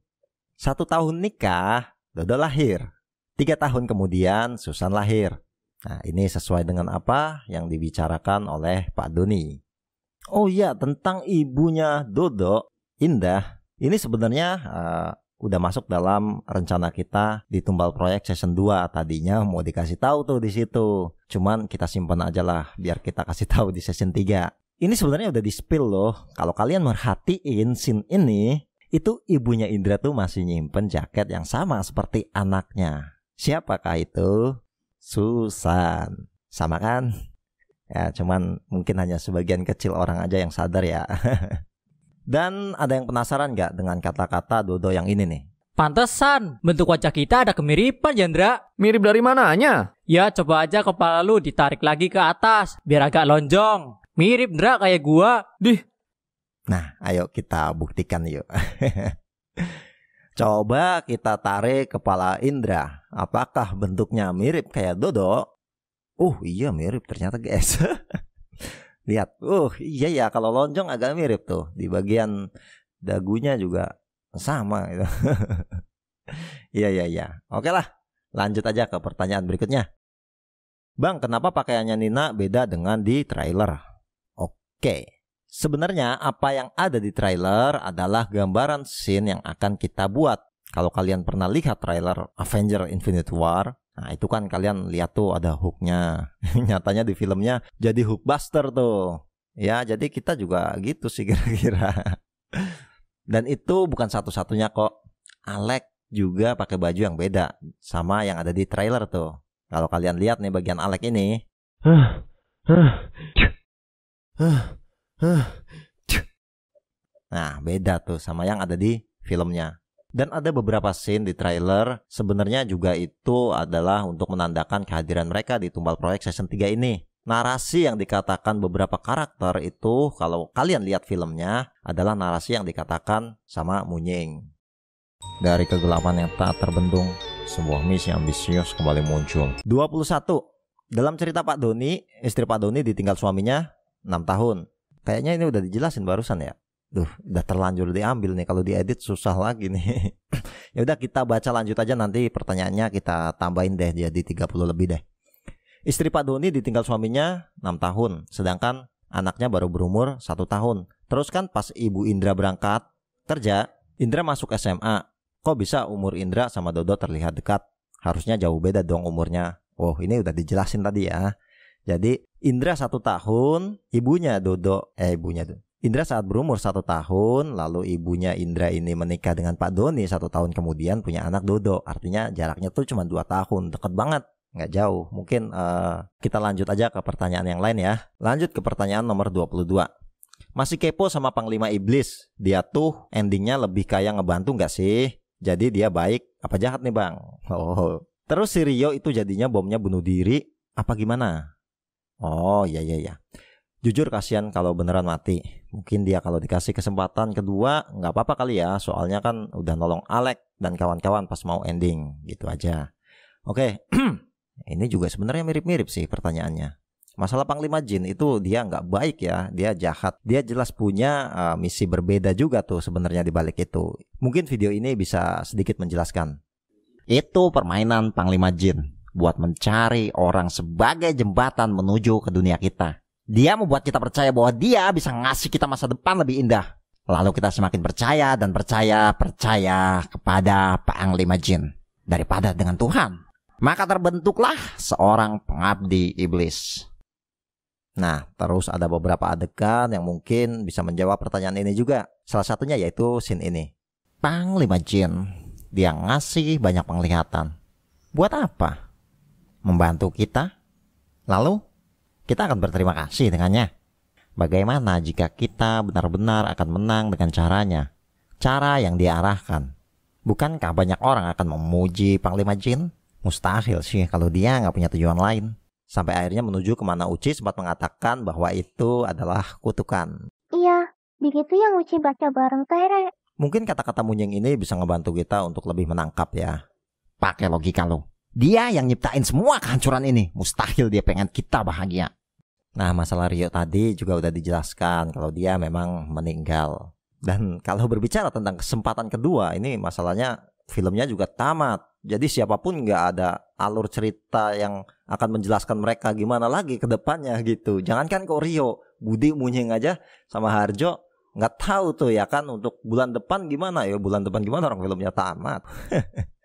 Satu tahun nikah, Dodo lahir. Tiga tahun kemudian Susan lahir. Nah, ini sesuai dengan apa yang dibicarakan oleh Pak Doni. Oh iya, tentang ibunya Dodo, Indah. Ini sebenarnya uh, udah masuk dalam rencana kita di Tumbal Proyek Season 2 tadinya mau dikasih tahu tuh di situ. Cuman kita simpan aja lah biar kita kasih tahu di Season 3. Ini sebenarnya udah di spill loh. Kalau kalian merhatiin scene ini, itu ibunya Indra tuh masih nyimpen jaket yang sama seperti anaknya. Siapakah itu? Susan. Sama kan? Ya, cuman mungkin hanya sebagian kecil orang aja yang sadar ya. Dan ada yang penasaran gak dengan kata-kata Dodo yang ini nih? Pantesan, bentuk wajah kita ada kemiripan, Jendra. Mirip dari mananya? Ya, coba aja kepala lu ditarik lagi ke atas, biar agak lonjong. Mirip, Jendra, kayak gua. Dih. Nah, ayo kita buktikan yuk. Coba kita tarik kepala Indra. Apakah bentuknya mirip kayak Dodo? Uh, iya mirip ternyata guys. Lihat. Uh, iya ya kalau lonjong agak mirip tuh. Di bagian dagunya juga sama gitu. Iya, iya, iya. Oke lah. Lanjut aja ke pertanyaan berikutnya. Bang, kenapa pakaiannya Nina beda dengan di trailer? Oke. Sebenarnya apa yang ada di trailer adalah gambaran scene yang akan kita buat. Kalau kalian pernah lihat trailer Avenger Infinite War, nah itu kan kalian lihat tuh ada hooknya. Nyatanya di filmnya jadi hookbuster tuh. Ya jadi kita juga gitu sih kira-kira. Dan itu bukan satu-satunya kok. Alex juga pakai baju yang beda sama yang ada di trailer tuh. Kalau kalian lihat nih bagian Alex ini nah, beda tuh sama yang ada di filmnya. Dan ada beberapa scene di trailer sebenarnya juga itu adalah untuk menandakan kehadiran mereka di Tumbal Proyek Season 3 ini. Narasi yang dikatakan beberapa karakter itu kalau kalian lihat filmnya adalah narasi yang dikatakan sama Munying. Dari kegelapan yang tak terbendung, sebuah misi ambisius kembali muncul. 21. Dalam cerita Pak Doni, istri Pak Doni ditinggal suaminya 6 tahun. Kayaknya ini udah dijelasin barusan ya. Duh, udah terlanjur diambil nih kalau diedit susah lagi nih. ya udah kita baca lanjut aja nanti pertanyaannya kita tambahin deh jadi 30 lebih deh. Istri Pak Doni ditinggal suaminya 6 tahun, sedangkan anaknya baru berumur 1 tahun. Terus kan pas Ibu Indra berangkat kerja, Indra masuk SMA. Kok bisa umur Indra sama Dodo terlihat dekat? Harusnya jauh beda dong umurnya. Wow, ini udah dijelasin tadi ya. Jadi Indra satu tahun, ibunya Dodo, eh ibunya Dodo. Indra saat berumur satu tahun, lalu ibunya Indra ini menikah dengan Pak Doni satu tahun kemudian punya anak Dodo. Artinya jaraknya tuh cuma dua tahun, deket banget nggak jauh. Mungkin uh, kita lanjut aja ke pertanyaan yang lain ya. Lanjut ke pertanyaan nomor 22. Masih kepo sama Panglima Iblis? Dia tuh endingnya lebih kaya ngebantu nggak sih? Jadi dia baik apa jahat nih bang? Oh. Terus si Rio itu jadinya bomnya bunuh diri apa gimana? Oh iya iya iya. Jujur kasihan kalau beneran mati. Mungkin dia kalau dikasih kesempatan kedua nggak apa-apa kali ya. Soalnya kan udah nolong Alex dan kawan-kawan pas mau ending gitu aja. Oke, ini juga sebenarnya mirip-mirip sih pertanyaannya. Masalah Panglima Jin itu dia nggak baik ya, dia jahat. Dia jelas punya uh, misi berbeda juga tuh sebenarnya di balik itu. Mungkin video ini bisa sedikit menjelaskan. Itu permainan Panglima Jin buat mencari orang sebagai jembatan menuju ke dunia kita. Dia membuat kita percaya bahwa dia bisa ngasih kita masa depan lebih indah. Lalu kita semakin percaya dan percaya, percaya kepada Panglima Jin daripada dengan Tuhan. Maka terbentuklah seorang pengabdi iblis. Nah, terus ada beberapa adegan yang mungkin bisa menjawab pertanyaan ini juga. Salah satunya yaitu scene ini. Panglima Jin, dia ngasih banyak penglihatan. Buat apa? membantu kita? Lalu, kita akan berterima kasih dengannya. Bagaimana jika kita benar-benar akan menang dengan caranya? Cara yang diarahkan. Bukankah banyak orang akan memuji Panglima Jin? Mustahil sih kalau dia nggak punya tujuan lain. Sampai akhirnya menuju kemana Uci sempat mengatakan bahwa itu adalah kutukan. Iya, begitu yang Uci baca bareng Tere. Mungkin kata-kata Munyeng ini bisa ngebantu kita untuk lebih menangkap ya. Pakai logika lo. Dia yang nyiptain semua kehancuran ini. Mustahil dia pengen kita bahagia. Nah, masalah Rio tadi juga udah dijelaskan kalau dia memang meninggal. Dan kalau berbicara tentang kesempatan kedua, ini masalahnya filmnya juga tamat. Jadi siapapun nggak ada alur cerita yang akan menjelaskan mereka gimana lagi ke depannya gitu. Jangankan kok Rio, Budi Munying aja sama Harjo nggak tahu tuh ya kan untuk bulan depan gimana ya bulan depan gimana orang filmnya tamat.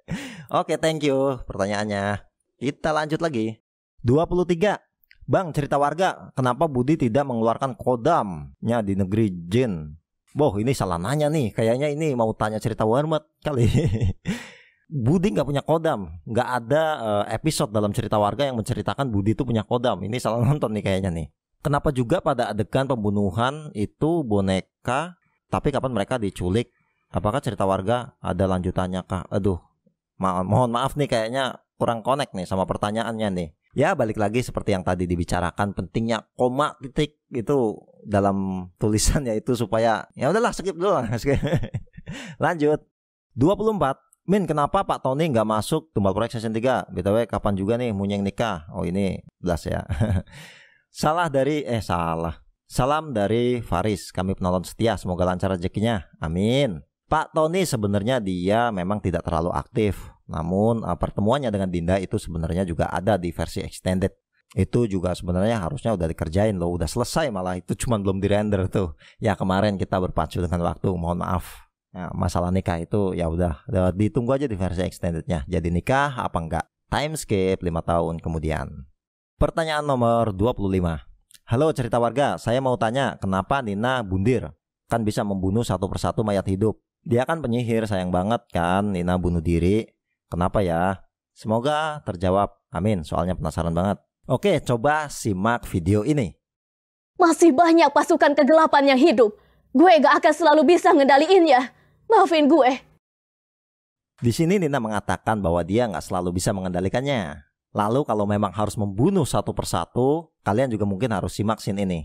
Oke, thank you pertanyaannya. Kita lanjut lagi. 23. Bang, cerita warga, kenapa Budi tidak mengeluarkan kodamnya di negeri Jin? Boh, ini salah nanya nih. Kayaknya ini mau tanya cerita warmat kali. Budi nggak punya kodam, nggak ada uh, episode dalam cerita warga yang menceritakan Budi itu punya kodam. Ini salah nonton nih kayaknya nih. Kenapa juga pada adegan pembunuhan itu boneka, tapi kapan mereka diculik? Apakah cerita warga ada lanjutannya kah? Aduh, Ma mohon maaf nih kayaknya kurang connect nih sama pertanyaannya nih. Ya balik lagi seperti yang tadi dibicarakan pentingnya koma titik itu dalam tulisan yaitu supaya ya udahlah skip dulu. lah Lanjut. 24 Min, kenapa Pak Tony nggak masuk tumbal proyek season 3? BTW, kapan juga nih Munyeng nikah? Oh ini jelas ya. salah dari, eh salah. Salam dari Faris, kami penonton setia. Semoga lancar rezekinya. Amin. Pak Tony sebenarnya dia memang tidak terlalu aktif, namun eh, pertemuannya dengan Dinda itu sebenarnya juga ada di versi extended. Itu juga sebenarnya harusnya udah dikerjain loh, udah selesai malah itu cuman belum dirender tuh. Ya kemarin kita berpacu dengan waktu, mohon maaf. Ya, masalah nikah itu ya udah, eh, ditunggu aja di versi extendednya. Jadi nikah apa enggak? Timescape 5 tahun kemudian. Pertanyaan nomor 25. Halo cerita warga, saya mau tanya kenapa Nina bundir? Kan bisa membunuh satu persatu mayat hidup dia kan penyihir, sayang banget kan Nina bunuh diri. Kenapa ya? Semoga terjawab. Amin, soalnya penasaran banget. Oke, coba simak video ini. Masih banyak pasukan kegelapan yang hidup. Gue gak akan selalu bisa ngendaliinnya. Maafin gue. Di sini Nina mengatakan bahwa dia nggak selalu bisa mengendalikannya. Lalu kalau memang harus membunuh satu persatu, kalian juga mungkin harus simak scene ini.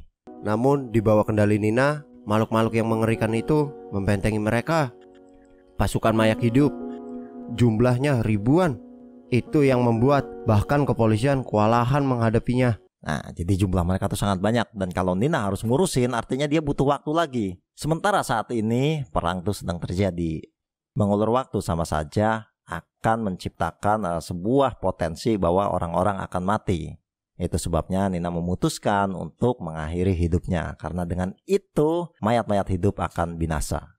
Namun di bawah kendali Nina, Makhluk-makhluk yang mengerikan itu membentengi mereka. Pasukan mayak hidup jumlahnya ribuan. Itu yang membuat bahkan kepolisian kewalahan menghadapinya. Nah, jadi jumlah mereka itu sangat banyak dan kalau Nina harus ngurusin artinya dia butuh waktu lagi. Sementara saat ini perang itu sedang terjadi. Mengulur waktu sama saja akan menciptakan eh, sebuah potensi bahwa orang-orang akan mati. Itu sebabnya Nina memutuskan untuk mengakhiri hidupnya karena dengan itu mayat-mayat hidup akan binasa.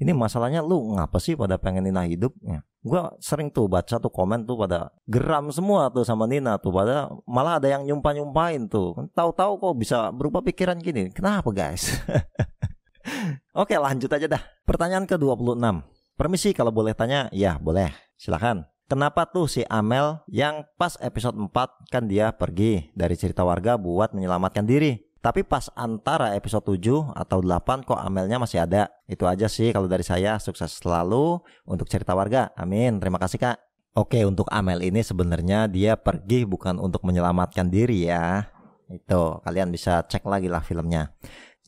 Ini masalahnya lu ngapa sih pada pengen Nina hidupnya? Gue sering tuh baca tuh komen tuh pada geram semua tuh sama Nina tuh pada malah ada yang nyumpah-nyumpahin tuh. Tahu-tahu kok bisa berupa pikiran gini. Kenapa guys? Oke, lanjut aja dah. Pertanyaan ke-26. Permisi kalau boleh tanya? Ya, boleh. Silakan. Kenapa tuh si Amel yang pas episode 4 kan dia pergi dari cerita warga buat menyelamatkan diri. Tapi pas antara episode 7 atau 8 kok Amelnya masih ada. Itu aja sih kalau dari saya sukses selalu untuk cerita warga. Amin. Terima kasih Kak. Oke, untuk Amel ini sebenarnya dia pergi bukan untuk menyelamatkan diri ya. Itu kalian bisa cek lagi lah filmnya.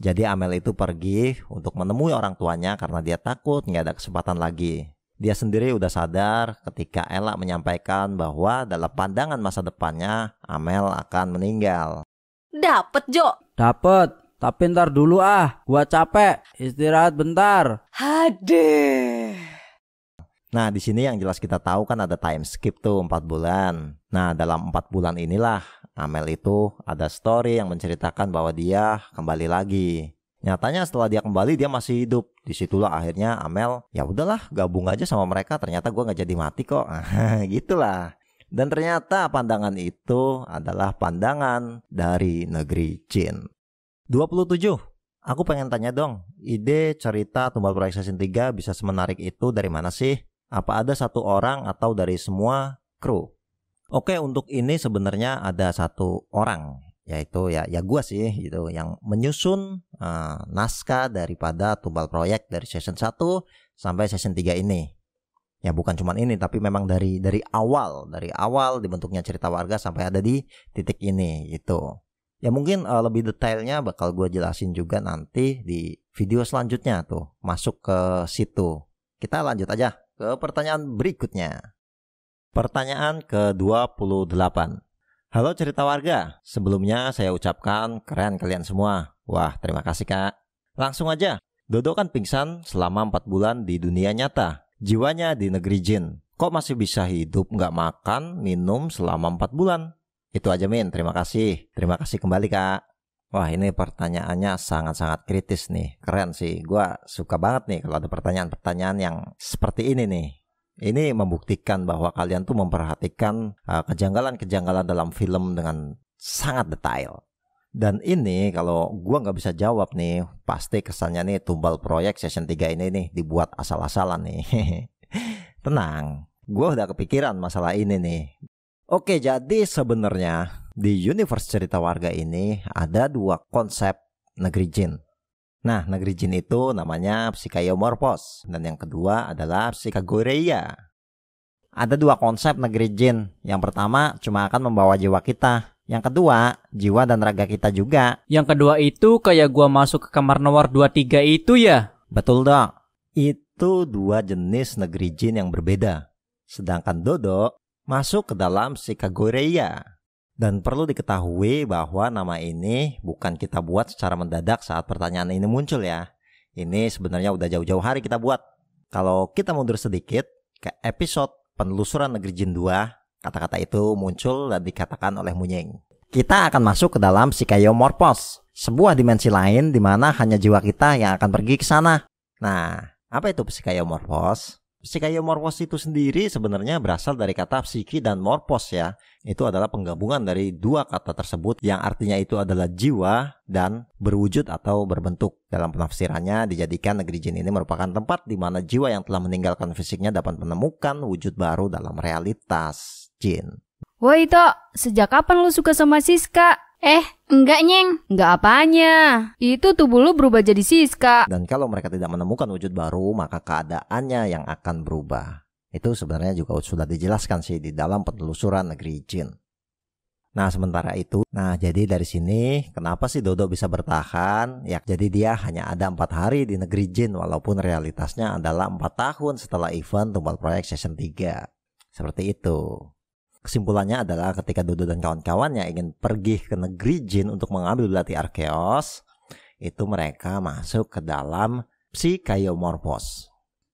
Jadi Amel itu pergi untuk menemui orang tuanya karena dia takut nggak ada kesempatan lagi. Dia sendiri udah sadar ketika Ella menyampaikan bahwa dalam pandangan masa depannya Amel akan meninggal. Dapat, Jo. Dapat. Tapi ntar dulu ah, gua capek. Istirahat bentar. Hade. Nah, di sini yang jelas kita tahu kan ada time skip tuh 4 bulan. Nah, dalam 4 bulan inilah Amel itu ada story yang menceritakan bahwa dia kembali lagi. Nyatanya setelah dia kembali dia masih hidup. Disitulah akhirnya Amel ya udahlah gabung aja sama mereka. Ternyata gue nggak jadi mati kok. gitulah. Dan ternyata pandangan itu adalah pandangan dari negeri Jin. 27. Aku pengen tanya dong, ide cerita Tumbal Proyek Season 3 bisa semenarik itu dari mana sih? Apa ada satu orang atau dari semua kru? Oke, untuk ini sebenarnya ada satu orang yaitu ya ya gue sih gitu yang menyusun uh, naskah daripada tumbal proyek dari season 1 sampai season 3 ini. Ya bukan cuman ini tapi memang dari dari awal, dari awal dibentuknya cerita warga sampai ada di titik ini gitu. Ya mungkin uh, lebih detailnya bakal gue jelasin juga nanti di video selanjutnya tuh masuk ke situ. Kita lanjut aja ke pertanyaan berikutnya. Pertanyaan ke-28. Halo cerita warga, sebelumnya saya ucapkan keren kalian semua. Wah, terima kasih kak. Langsung aja, Dodo kan pingsan selama 4 bulan di dunia nyata. Jiwanya di negeri jin. Kok masih bisa hidup nggak makan, minum selama 4 bulan? Itu aja Min, terima kasih. Terima kasih kembali kak. Wah ini pertanyaannya sangat-sangat kritis nih. Keren sih, gue suka banget nih kalau ada pertanyaan-pertanyaan yang seperti ini nih. Ini membuktikan bahwa kalian tuh memperhatikan eh, kejanggalan-kejanggalan dalam film dengan sangat detail. Dan ini kalau gua nggak bisa jawab nih, pasti kesannya nih tumbal proyek season 3 ini nih dibuat asal-asalan nih. Tenang, gua udah kepikiran masalah ini nih. Oke, jadi sebenarnya di universe cerita warga ini ada dua konsep negeri jin. Nah, negeri jin itu namanya Psikaiomorphos dan yang kedua adalah psikagoreia. Ada dua konsep negeri jin. Yang pertama cuma akan membawa jiwa kita. Yang kedua, jiwa dan raga kita juga. Yang kedua itu kayak gua masuk ke kamar nomor 23 itu ya? Betul dong. Itu dua jenis negeri jin yang berbeda. Sedangkan Dodo masuk ke dalam psikagoreia. Dan perlu diketahui bahwa nama ini bukan kita buat secara mendadak saat pertanyaan ini muncul ya. Ini sebenarnya udah jauh-jauh hari kita buat. Kalau kita mundur sedikit ke episode penelusuran negeri jin 2, kata-kata itu muncul dan dikatakan oleh Munying. Kita akan masuk ke dalam Morpos, sebuah dimensi lain di mana hanya jiwa kita yang akan pergi ke sana. Nah, apa itu Morpos? Psikaya morphos itu sendiri sebenarnya berasal dari kata psiki dan morpos ya. Itu adalah penggabungan dari dua kata tersebut yang artinya itu adalah jiwa dan berwujud atau berbentuk. Dalam penafsirannya dijadikan negeri jin ini merupakan tempat di mana jiwa yang telah meninggalkan fisiknya dapat menemukan wujud baru dalam realitas jin. Woi tok, sejak kapan lu suka sama Siska? Eh, enggak, Nyeng. Enggak apanya. Itu tubuh lu berubah jadi Siska. Dan kalau mereka tidak menemukan wujud baru, maka keadaannya yang akan berubah. Itu sebenarnya juga sudah dijelaskan sih di dalam penelusuran negeri jin. Nah sementara itu, nah jadi dari sini kenapa sih Dodo bisa bertahan? Ya jadi dia hanya ada empat hari di negeri Jin walaupun realitasnya adalah empat tahun setelah event tumbal proyek season 3. Seperti itu. Kesimpulannya adalah ketika Dodo dan kawan-kawannya ingin pergi ke negeri jin untuk mengambil belati Arkeos, itu mereka masuk ke dalam Psikaiomorphos.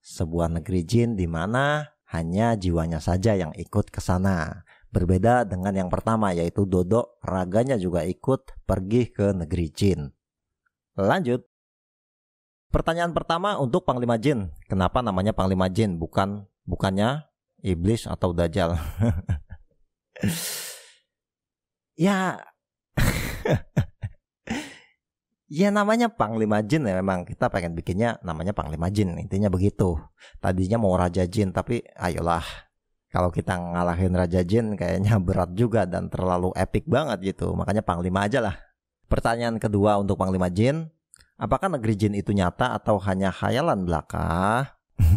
sebuah negeri jin di mana hanya jiwanya saja yang ikut ke sana. Berbeda dengan yang pertama yaitu Dodo, raganya juga ikut pergi ke negeri jin. Lanjut. Pertanyaan pertama untuk Panglima Jin, kenapa namanya Panglima Jin bukan bukannya iblis atau dajal? ya ya namanya Panglima Jin ya memang kita pengen bikinnya namanya Panglima Jin intinya begitu tadinya mau Raja Jin tapi ayolah kalau kita ngalahin Raja Jin kayaknya berat juga dan terlalu epic banget gitu makanya Panglima aja lah pertanyaan kedua untuk Panglima Jin apakah negeri Jin itu nyata atau hanya khayalan belaka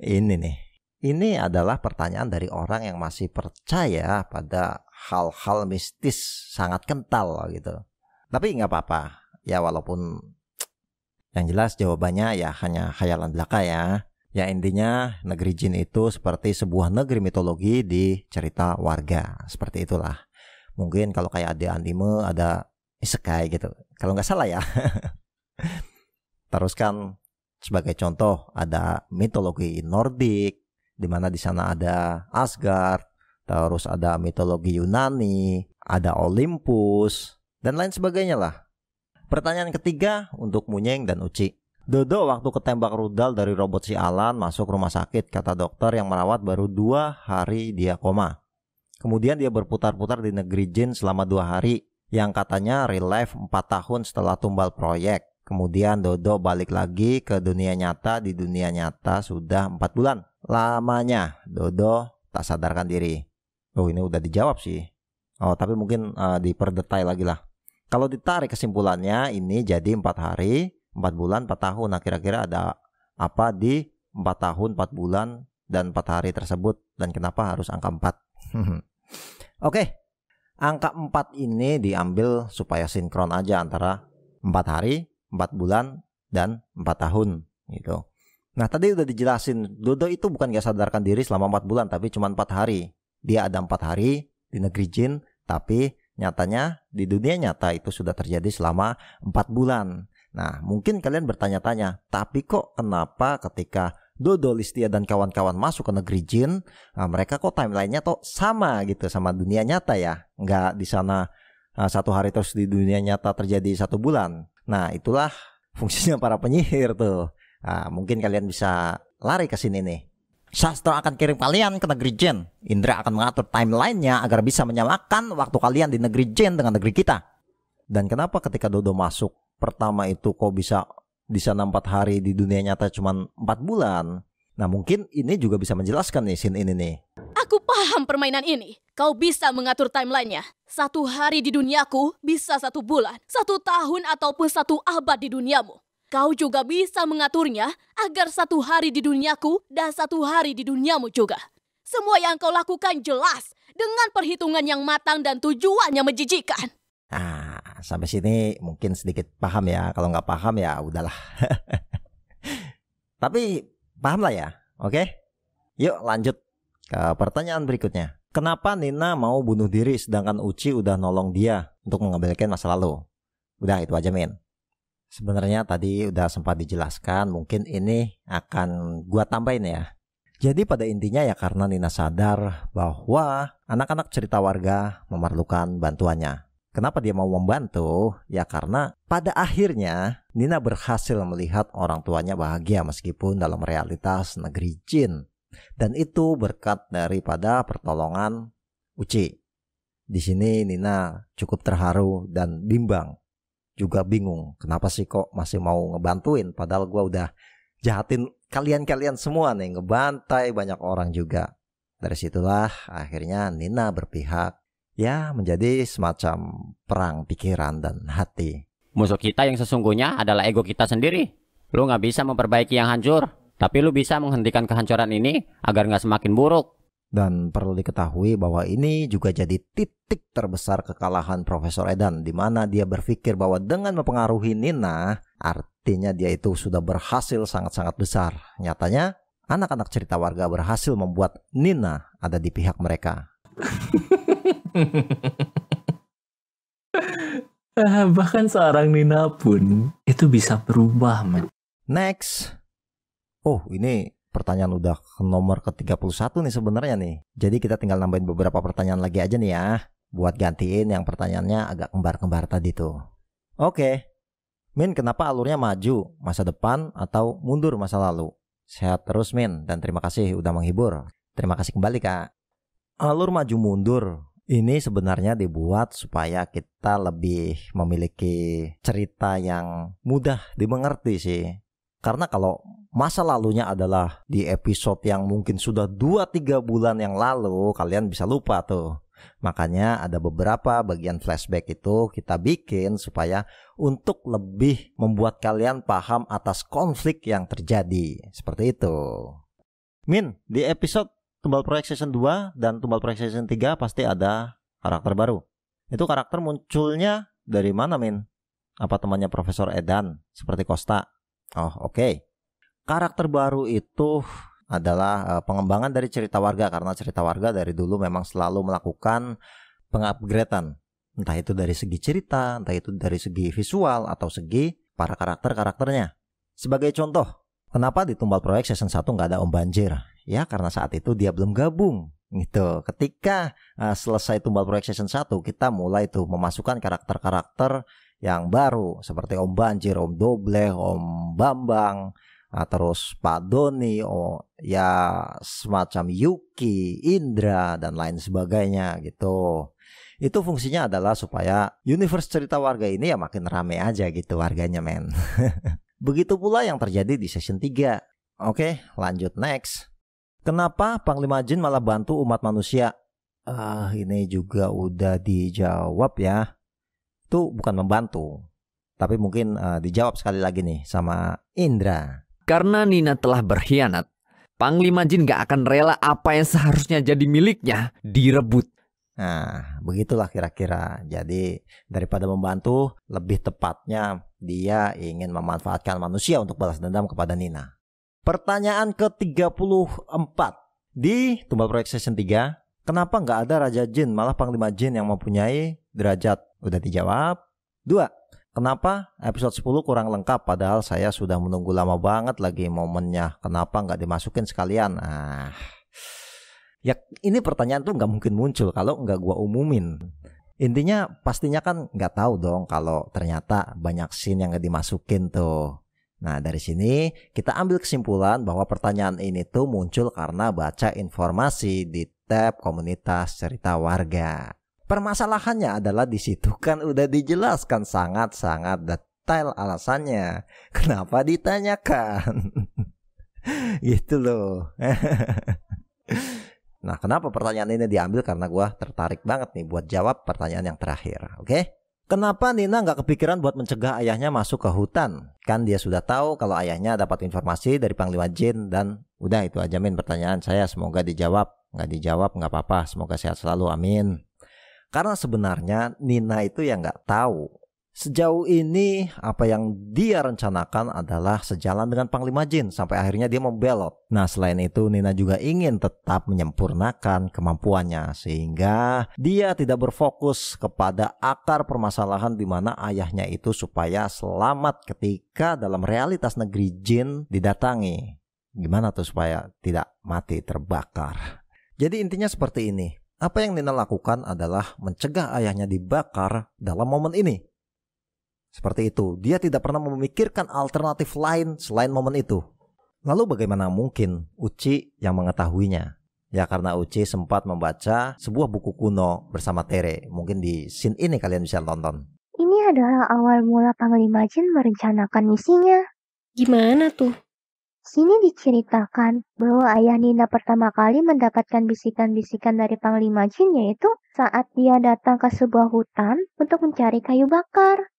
ini nih ini adalah pertanyaan dari orang yang masih percaya pada hal-hal mistis sangat kental gitu. Tapi nggak apa-apa, ya walaupun yang jelas jawabannya ya hanya khayalan belaka ya. Ya intinya negeri jin itu seperti sebuah negeri mitologi di cerita warga. Seperti itulah. Mungkin kalau kayak ada anime, ada isekai gitu. Kalau nggak salah ya. Terus kan sebagai contoh ada mitologi Nordik, di mana di sana ada Asgard, terus ada mitologi Yunani, ada Olympus, dan lain sebagainya lah. Pertanyaan ketiga untuk Munyeng dan Uci. Dodo waktu ketembak rudal dari robot si Alan masuk rumah sakit, kata dokter yang merawat baru dua hari dia koma. Kemudian dia berputar-putar di negeri Jin selama dua hari, yang katanya relive 4 tahun setelah tumbal proyek. Kemudian Dodo balik lagi ke dunia nyata, di dunia nyata sudah 4 bulan lamanya Dodo tak sadarkan diri. Oh ini udah dijawab sih. Oh tapi mungkin uh, eh, diperdetail lagi lah. Kalau ditarik kesimpulannya ini jadi empat hari, empat bulan, empat tahun. Nah kira-kira ada apa di empat tahun, empat bulan, dan empat hari tersebut dan kenapa harus angka empat? Oke, okay. angka empat ini diambil supaya sinkron aja antara empat hari, empat bulan, dan empat tahun gitu. Nah tadi udah dijelasin Dodo itu bukan gak sadarkan diri selama 4 bulan tapi cuma 4 hari. Dia ada 4 hari di negeri jin tapi nyatanya di dunia nyata itu sudah terjadi selama 4 bulan. Nah mungkin kalian bertanya-tanya tapi kok kenapa ketika Dodo, Listia dan kawan-kawan masuk ke negeri jin nah mereka kok timelinenya tuh sama gitu sama dunia nyata ya. Nggak di sana nah, satu hari terus di dunia nyata terjadi satu bulan. Nah itulah fungsinya para penyihir tuh Nah, mungkin kalian bisa lari ke sini nih. Sastra akan kirim kalian ke negeri Jen. Indra akan mengatur timelinenya agar bisa menyamakan waktu kalian di negeri Jen dengan negeri kita. Dan kenapa ketika Dodo masuk pertama itu kok bisa di sana empat hari di dunia nyata cuma empat bulan? Nah mungkin ini juga bisa menjelaskan nih scene ini nih. Aku paham permainan ini. Kau bisa mengatur timelinenya. Satu hari di duniaku bisa satu bulan, satu tahun ataupun satu abad di duniamu. Kau juga bisa mengaturnya agar satu hari di duniaku dan satu hari di duniamu juga. Semua yang kau lakukan jelas dengan perhitungan yang matang dan tujuan yang menjijikan. Nah, sampai sini mungkin sedikit paham ya. Kalau nggak paham ya udahlah. Tapi paham lah ya, oke? Okay? Yuk lanjut ke pertanyaan berikutnya. Kenapa Nina mau bunuh diri sedangkan Uci udah nolong dia untuk mengembalikan masa lalu? Udah itu aja Min. Sebenarnya tadi udah sempat dijelaskan, mungkin ini akan gua tambahin ya. Jadi pada intinya ya karena Nina sadar bahwa anak-anak cerita warga memerlukan bantuannya. Kenapa dia mau membantu? Ya karena pada akhirnya Nina berhasil melihat orang tuanya bahagia meskipun dalam realitas negeri jin. Dan itu berkat daripada pertolongan Uci. Di sini Nina cukup terharu dan bimbang juga bingung kenapa sih kok masih mau ngebantuin padahal gue udah jahatin kalian-kalian semua nih ngebantai banyak orang juga dari situlah akhirnya Nina berpihak ya menjadi semacam perang pikiran dan hati musuh kita yang sesungguhnya adalah ego kita sendiri lu nggak bisa memperbaiki yang hancur tapi lu bisa menghentikan kehancuran ini agar nggak semakin buruk dan perlu diketahui bahwa ini juga jadi titik terbesar kekalahan Profesor Edan di mana dia berpikir bahwa dengan mempengaruhi Nina artinya dia itu sudah berhasil sangat-sangat besar. Nyatanya anak-anak cerita warga berhasil membuat Nina ada di pihak mereka. Ah, bahkan seorang Nina pun itu bisa berubah, man. Next. Oh, ini pertanyaan udah ke nomor ke-31 nih sebenarnya nih. Jadi kita tinggal nambahin beberapa pertanyaan lagi aja nih ya buat gantiin yang pertanyaannya agak kembar-kembar tadi tuh. Oke. Min, kenapa alurnya maju, masa depan atau mundur masa lalu? Sehat terus Min dan terima kasih udah menghibur. Terima kasih kembali Kak. Alur maju mundur ini sebenarnya dibuat supaya kita lebih memiliki cerita yang mudah dimengerti sih. Karena kalau masa lalunya adalah di episode yang mungkin sudah 2-3 bulan yang lalu kalian bisa lupa tuh. Makanya ada beberapa bagian flashback itu kita bikin supaya untuk lebih membuat kalian paham atas konflik yang terjadi. Seperti itu. Min, di episode Tumbal Project Season 2 dan Tumbal Project Season 3 pasti ada karakter baru. Itu karakter munculnya dari mana, Min? Apa temannya Profesor Edan seperti Costa? Oh, oke. Okay karakter baru itu adalah uh, pengembangan dari cerita warga karena cerita warga dari dulu memang selalu melakukan pengupgradean entah itu dari segi cerita, entah itu dari segi visual atau segi para karakter-karakternya. Sebagai contoh, kenapa di Tumbal Proyek season 1 nggak ada Om Banjir? Ya karena saat itu dia belum gabung gitu. Ketika uh, selesai Tumbal Proyek season 1, kita mulai tuh memasukkan karakter-karakter yang baru seperti Om Banjir, Om Doble, Om Bambang, Nah, terus Pak Doni, oh ya semacam Yuki, Indra dan lain sebagainya gitu. Itu fungsinya adalah supaya universe cerita warga ini ya makin rame aja gitu warganya men. Begitu pula yang terjadi di season 3. Oke, lanjut next. Kenapa Panglima Jin malah bantu umat manusia? Ah, ini juga udah dijawab ya. Itu bukan membantu, tapi mungkin uh, dijawab sekali lagi nih sama Indra. Karena Nina telah berkhianat, Panglima Jin gak akan rela apa yang seharusnya jadi miliknya direbut. Nah, begitulah kira-kira. Jadi, daripada membantu, lebih tepatnya dia ingin memanfaatkan manusia untuk balas dendam kepada Nina. Pertanyaan ke-34 di Tumbal Proyek Season 3, kenapa nggak ada Raja Jin, malah Panglima Jin yang mempunyai derajat? Udah dijawab. Dua, Kenapa episode 10 kurang lengkap padahal saya sudah menunggu lama banget lagi momennya. Kenapa nggak dimasukin sekalian? Ah. Ya ini pertanyaan tuh nggak mungkin muncul kalau nggak gua umumin. Intinya pastinya kan nggak tahu dong kalau ternyata banyak scene yang nggak dimasukin tuh. Nah dari sini kita ambil kesimpulan bahwa pertanyaan ini tuh muncul karena baca informasi di tab komunitas cerita warga. Permasalahannya adalah di situ kan udah dijelaskan sangat-sangat detail alasannya. Kenapa ditanyakan? gitu loh. nah, kenapa pertanyaan ini diambil? Karena gue tertarik banget nih buat jawab pertanyaan yang terakhir. Oke? Okay? Kenapa Nina nggak kepikiran buat mencegah ayahnya masuk ke hutan? Kan dia sudah tahu kalau ayahnya dapat informasi dari Panglima Jin dan udah itu aja min pertanyaan saya. Semoga dijawab. Nggak dijawab nggak apa-apa. Semoga sehat selalu. Amin. Karena sebenarnya Nina itu yang nggak tahu. Sejauh ini apa yang dia rencanakan adalah sejalan dengan Panglima Jin sampai akhirnya dia membelot. Nah selain itu Nina juga ingin tetap menyempurnakan kemampuannya sehingga dia tidak berfokus kepada akar permasalahan di mana ayahnya itu supaya selamat ketika dalam realitas negeri Jin didatangi. Gimana tuh supaya tidak mati terbakar? Jadi intinya seperti ini. Apa yang Nina lakukan adalah mencegah ayahnya dibakar dalam momen ini. Seperti itu, dia tidak pernah memikirkan alternatif lain selain momen itu. Lalu bagaimana mungkin Uci yang mengetahuinya? Ya karena Uci sempat membaca sebuah buku kuno bersama Tere. Mungkin di scene ini kalian bisa tonton. Ini adalah awal mula Panglima Jin merencanakan misinya. Gimana tuh? Sini diceritakan bahwa ayah Nina pertama kali mendapatkan bisikan-bisikan dari Panglima Jin yaitu saat dia datang ke sebuah hutan untuk mencari kayu bakar.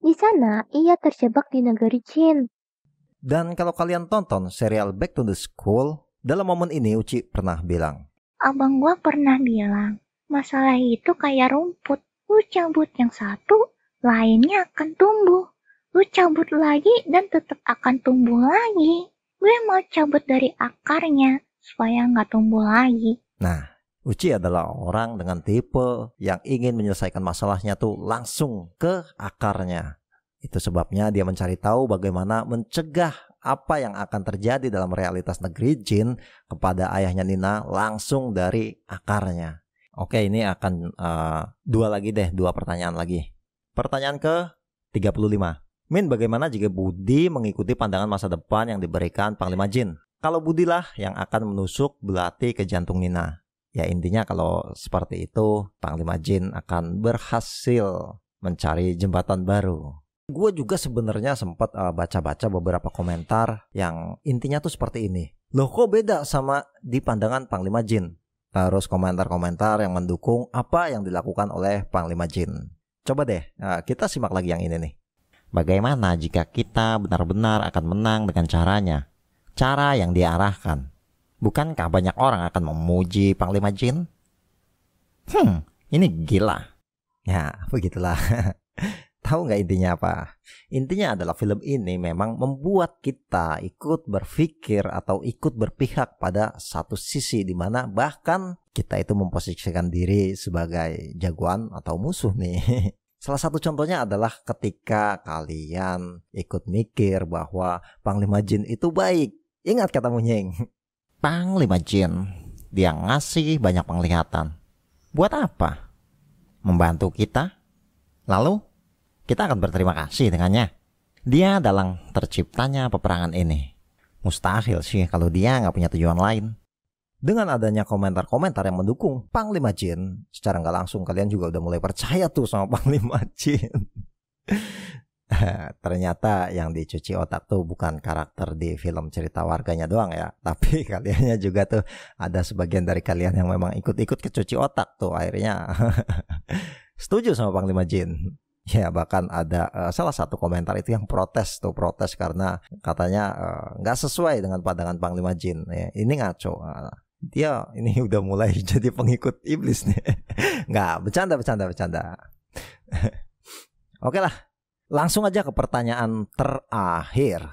Di sana, ia terjebak di negeri Jin. Dan kalau kalian tonton serial Back to the School, dalam momen ini Uci pernah bilang, Abang gua pernah bilang, masalah itu kayak rumput, lu cabut yang satu, lainnya akan tumbuh lu cabut lagi dan tetap akan tumbuh lagi. Gue mau cabut dari akarnya supaya nggak tumbuh lagi. Nah, Uci adalah orang dengan tipe yang ingin menyelesaikan masalahnya tuh langsung ke akarnya. Itu sebabnya dia mencari tahu bagaimana mencegah apa yang akan terjadi dalam realitas negeri Jin kepada ayahnya Nina langsung dari akarnya. Oke, ini akan uh, dua lagi deh, dua pertanyaan lagi. Pertanyaan ke 35. Min, bagaimana jika Budi mengikuti pandangan masa depan yang diberikan Panglima Jin? Kalau Budi lah yang akan menusuk belati ke jantung Nina. Ya intinya kalau seperti itu, Panglima Jin akan berhasil mencari jembatan baru. Gue juga sebenarnya sempat uh, baca-baca beberapa komentar yang intinya tuh seperti ini. Loh kok beda sama di pandangan Panglima Jin? Terus komentar-komentar yang mendukung apa yang dilakukan oleh Panglima Jin. Coba deh, uh, kita simak lagi yang ini nih. Bagaimana jika kita benar-benar akan menang dengan caranya? Cara yang diarahkan. Bukankah banyak orang akan memuji Panglima Jin? Hmm, ini gila. Ya, begitulah. Tahu nggak intinya apa? Intinya adalah film ini memang membuat kita ikut berpikir atau ikut berpihak pada satu sisi di mana bahkan kita itu memposisikan diri sebagai jagoan atau musuh nih. Salah satu contohnya adalah ketika kalian ikut mikir bahwa Panglima Jin itu baik. Ingat kata Munyeng. Panglima Jin, dia ngasih banyak penglihatan. Buat apa? Membantu kita? Lalu, kita akan berterima kasih dengannya. Dia dalam terciptanya peperangan ini. Mustahil sih kalau dia nggak punya tujuan lain. Dengan adanya komentar-komentar yang mendukung Panglima Jin, secara nggak langsung kalian juga udah mulai percaya tuh sama Panglima Jin. Ternyata yang dicuci otak tuh bukan karakter di film cerita warganya doang ya, tapi kaliannya juga tuh ada sebagian dari kalian yang memang ikut-ikut kecuci otak tuh akhirnya. Setuju sama Panglima Jin. Ya bahkan ada uh, salah satu komentar itu yang protes tuh protes karena katanya eh, nggak uh, sesuai dengan pandangan Panglima Jin. Ya, ini ngaco. Uh, dia ya, ini udah mulai jadi pengikut iblis nih. Nggak, bercanda, bercanda, bercanda. Oke lah, langsung aja ke pertanyaan terakhir.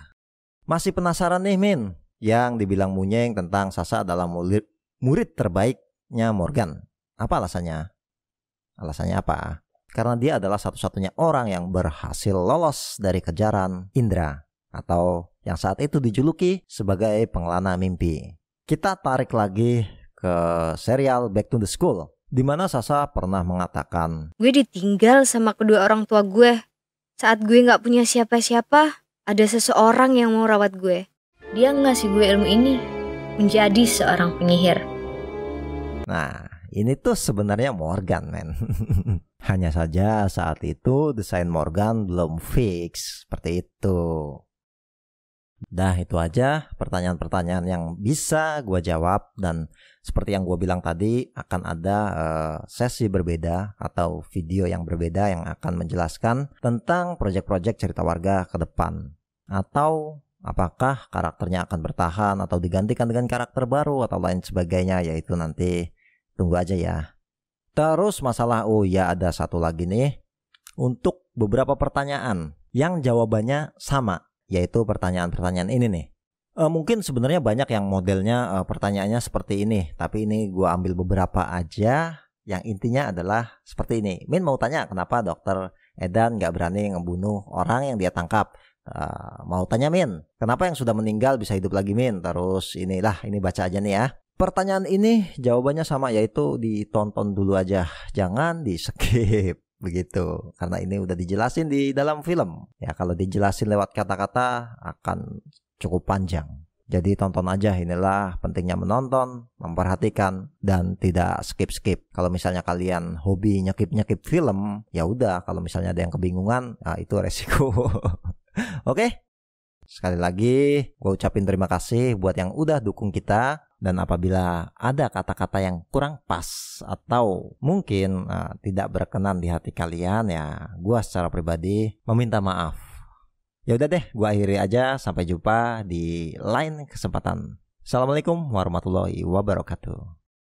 Masih penasaran nih Min, yang dibilang Munyeng tentang Sasa adalah murid, murid terbaiknya Morgan. Apa alasannya? Alasannya apa? Karena dia adalah satu-satunya orang yang berhasil lolos dari kejaran Indra atau yang saat itu dijuluki sebagai pengelana mimpi. Kita tarik lagi ke serial Back to the School, di mana Sasa pernah mengatakan, Gue ditinggal sama kedua orang tua gue. Saat gue gak punya siapa-siapa, ada seseorang yang mau rawat gue. Dia ngasih gue ilmu ini menjadi seorang penyihir. Nah, ini tuh sebenarnya Morgan, men. Hanya saja saat itu desain Morgan belum fix, seperti itu. Nah itu aja pertanyaan-pertanyaan yang bisa gue jawab dan seperti yang gue bilang tadi akan ada uh, sesi berbeda atau video yang berbeda yang akan menjelaskan tentang proyek-proyek cerita warga ke depan atau apakah karakternya akan bertahan atau digantikan dengan karakter baru atau lain sebagainya yaitu nanti tunggu aja ya. Terus masalah oh ya ada satu lagi nih untuk beberapa pertanyaan yang jawabannya sama yaitu pertanyaan-pertanyaan ini nih. E, mungkin sebenarnya banyak yang modelnya e, pertanyaannya seperti ini, tapi ini gue ambil beberapa aja. Yang intinya adalah seperti ini. Min mau tanya kenapa dokter Edan nggak berani ngebunuh orang yang dia tangkap? E, mau tanya Min, kenapa yang sudah meninggal bisa hidup lagi Min? Terus inilah, ini baca aja nih ya. Pertanyaan ini jawabannya sama yaitu ditonton dulu aja, jangan di skip begitu karena ini udah dijelasin di dalam film ya kalau dijelasin lewat kata-kata akan cukup panjang jadi tonton aja inilah pentingnya menonton memperhatikan dan tidak skip-skip kalau misalnya kalian hobi nyekip-nyekip film ya udah kalau misalnya ada yang kebingungan nah itu resiko oke okay? sekali lagi gue ucapin terima kasih buat yang udah dukung kita dan apabila ada kata-kata yang kurang pas atau mungkin uh, tidak berkenan di hati kalian ya gue secara pribadi meminta maaf ya udah deh gue akhiri aja sampai jumpa di lain kesempatan assalamualaikum warahmatullahi wabarakatuh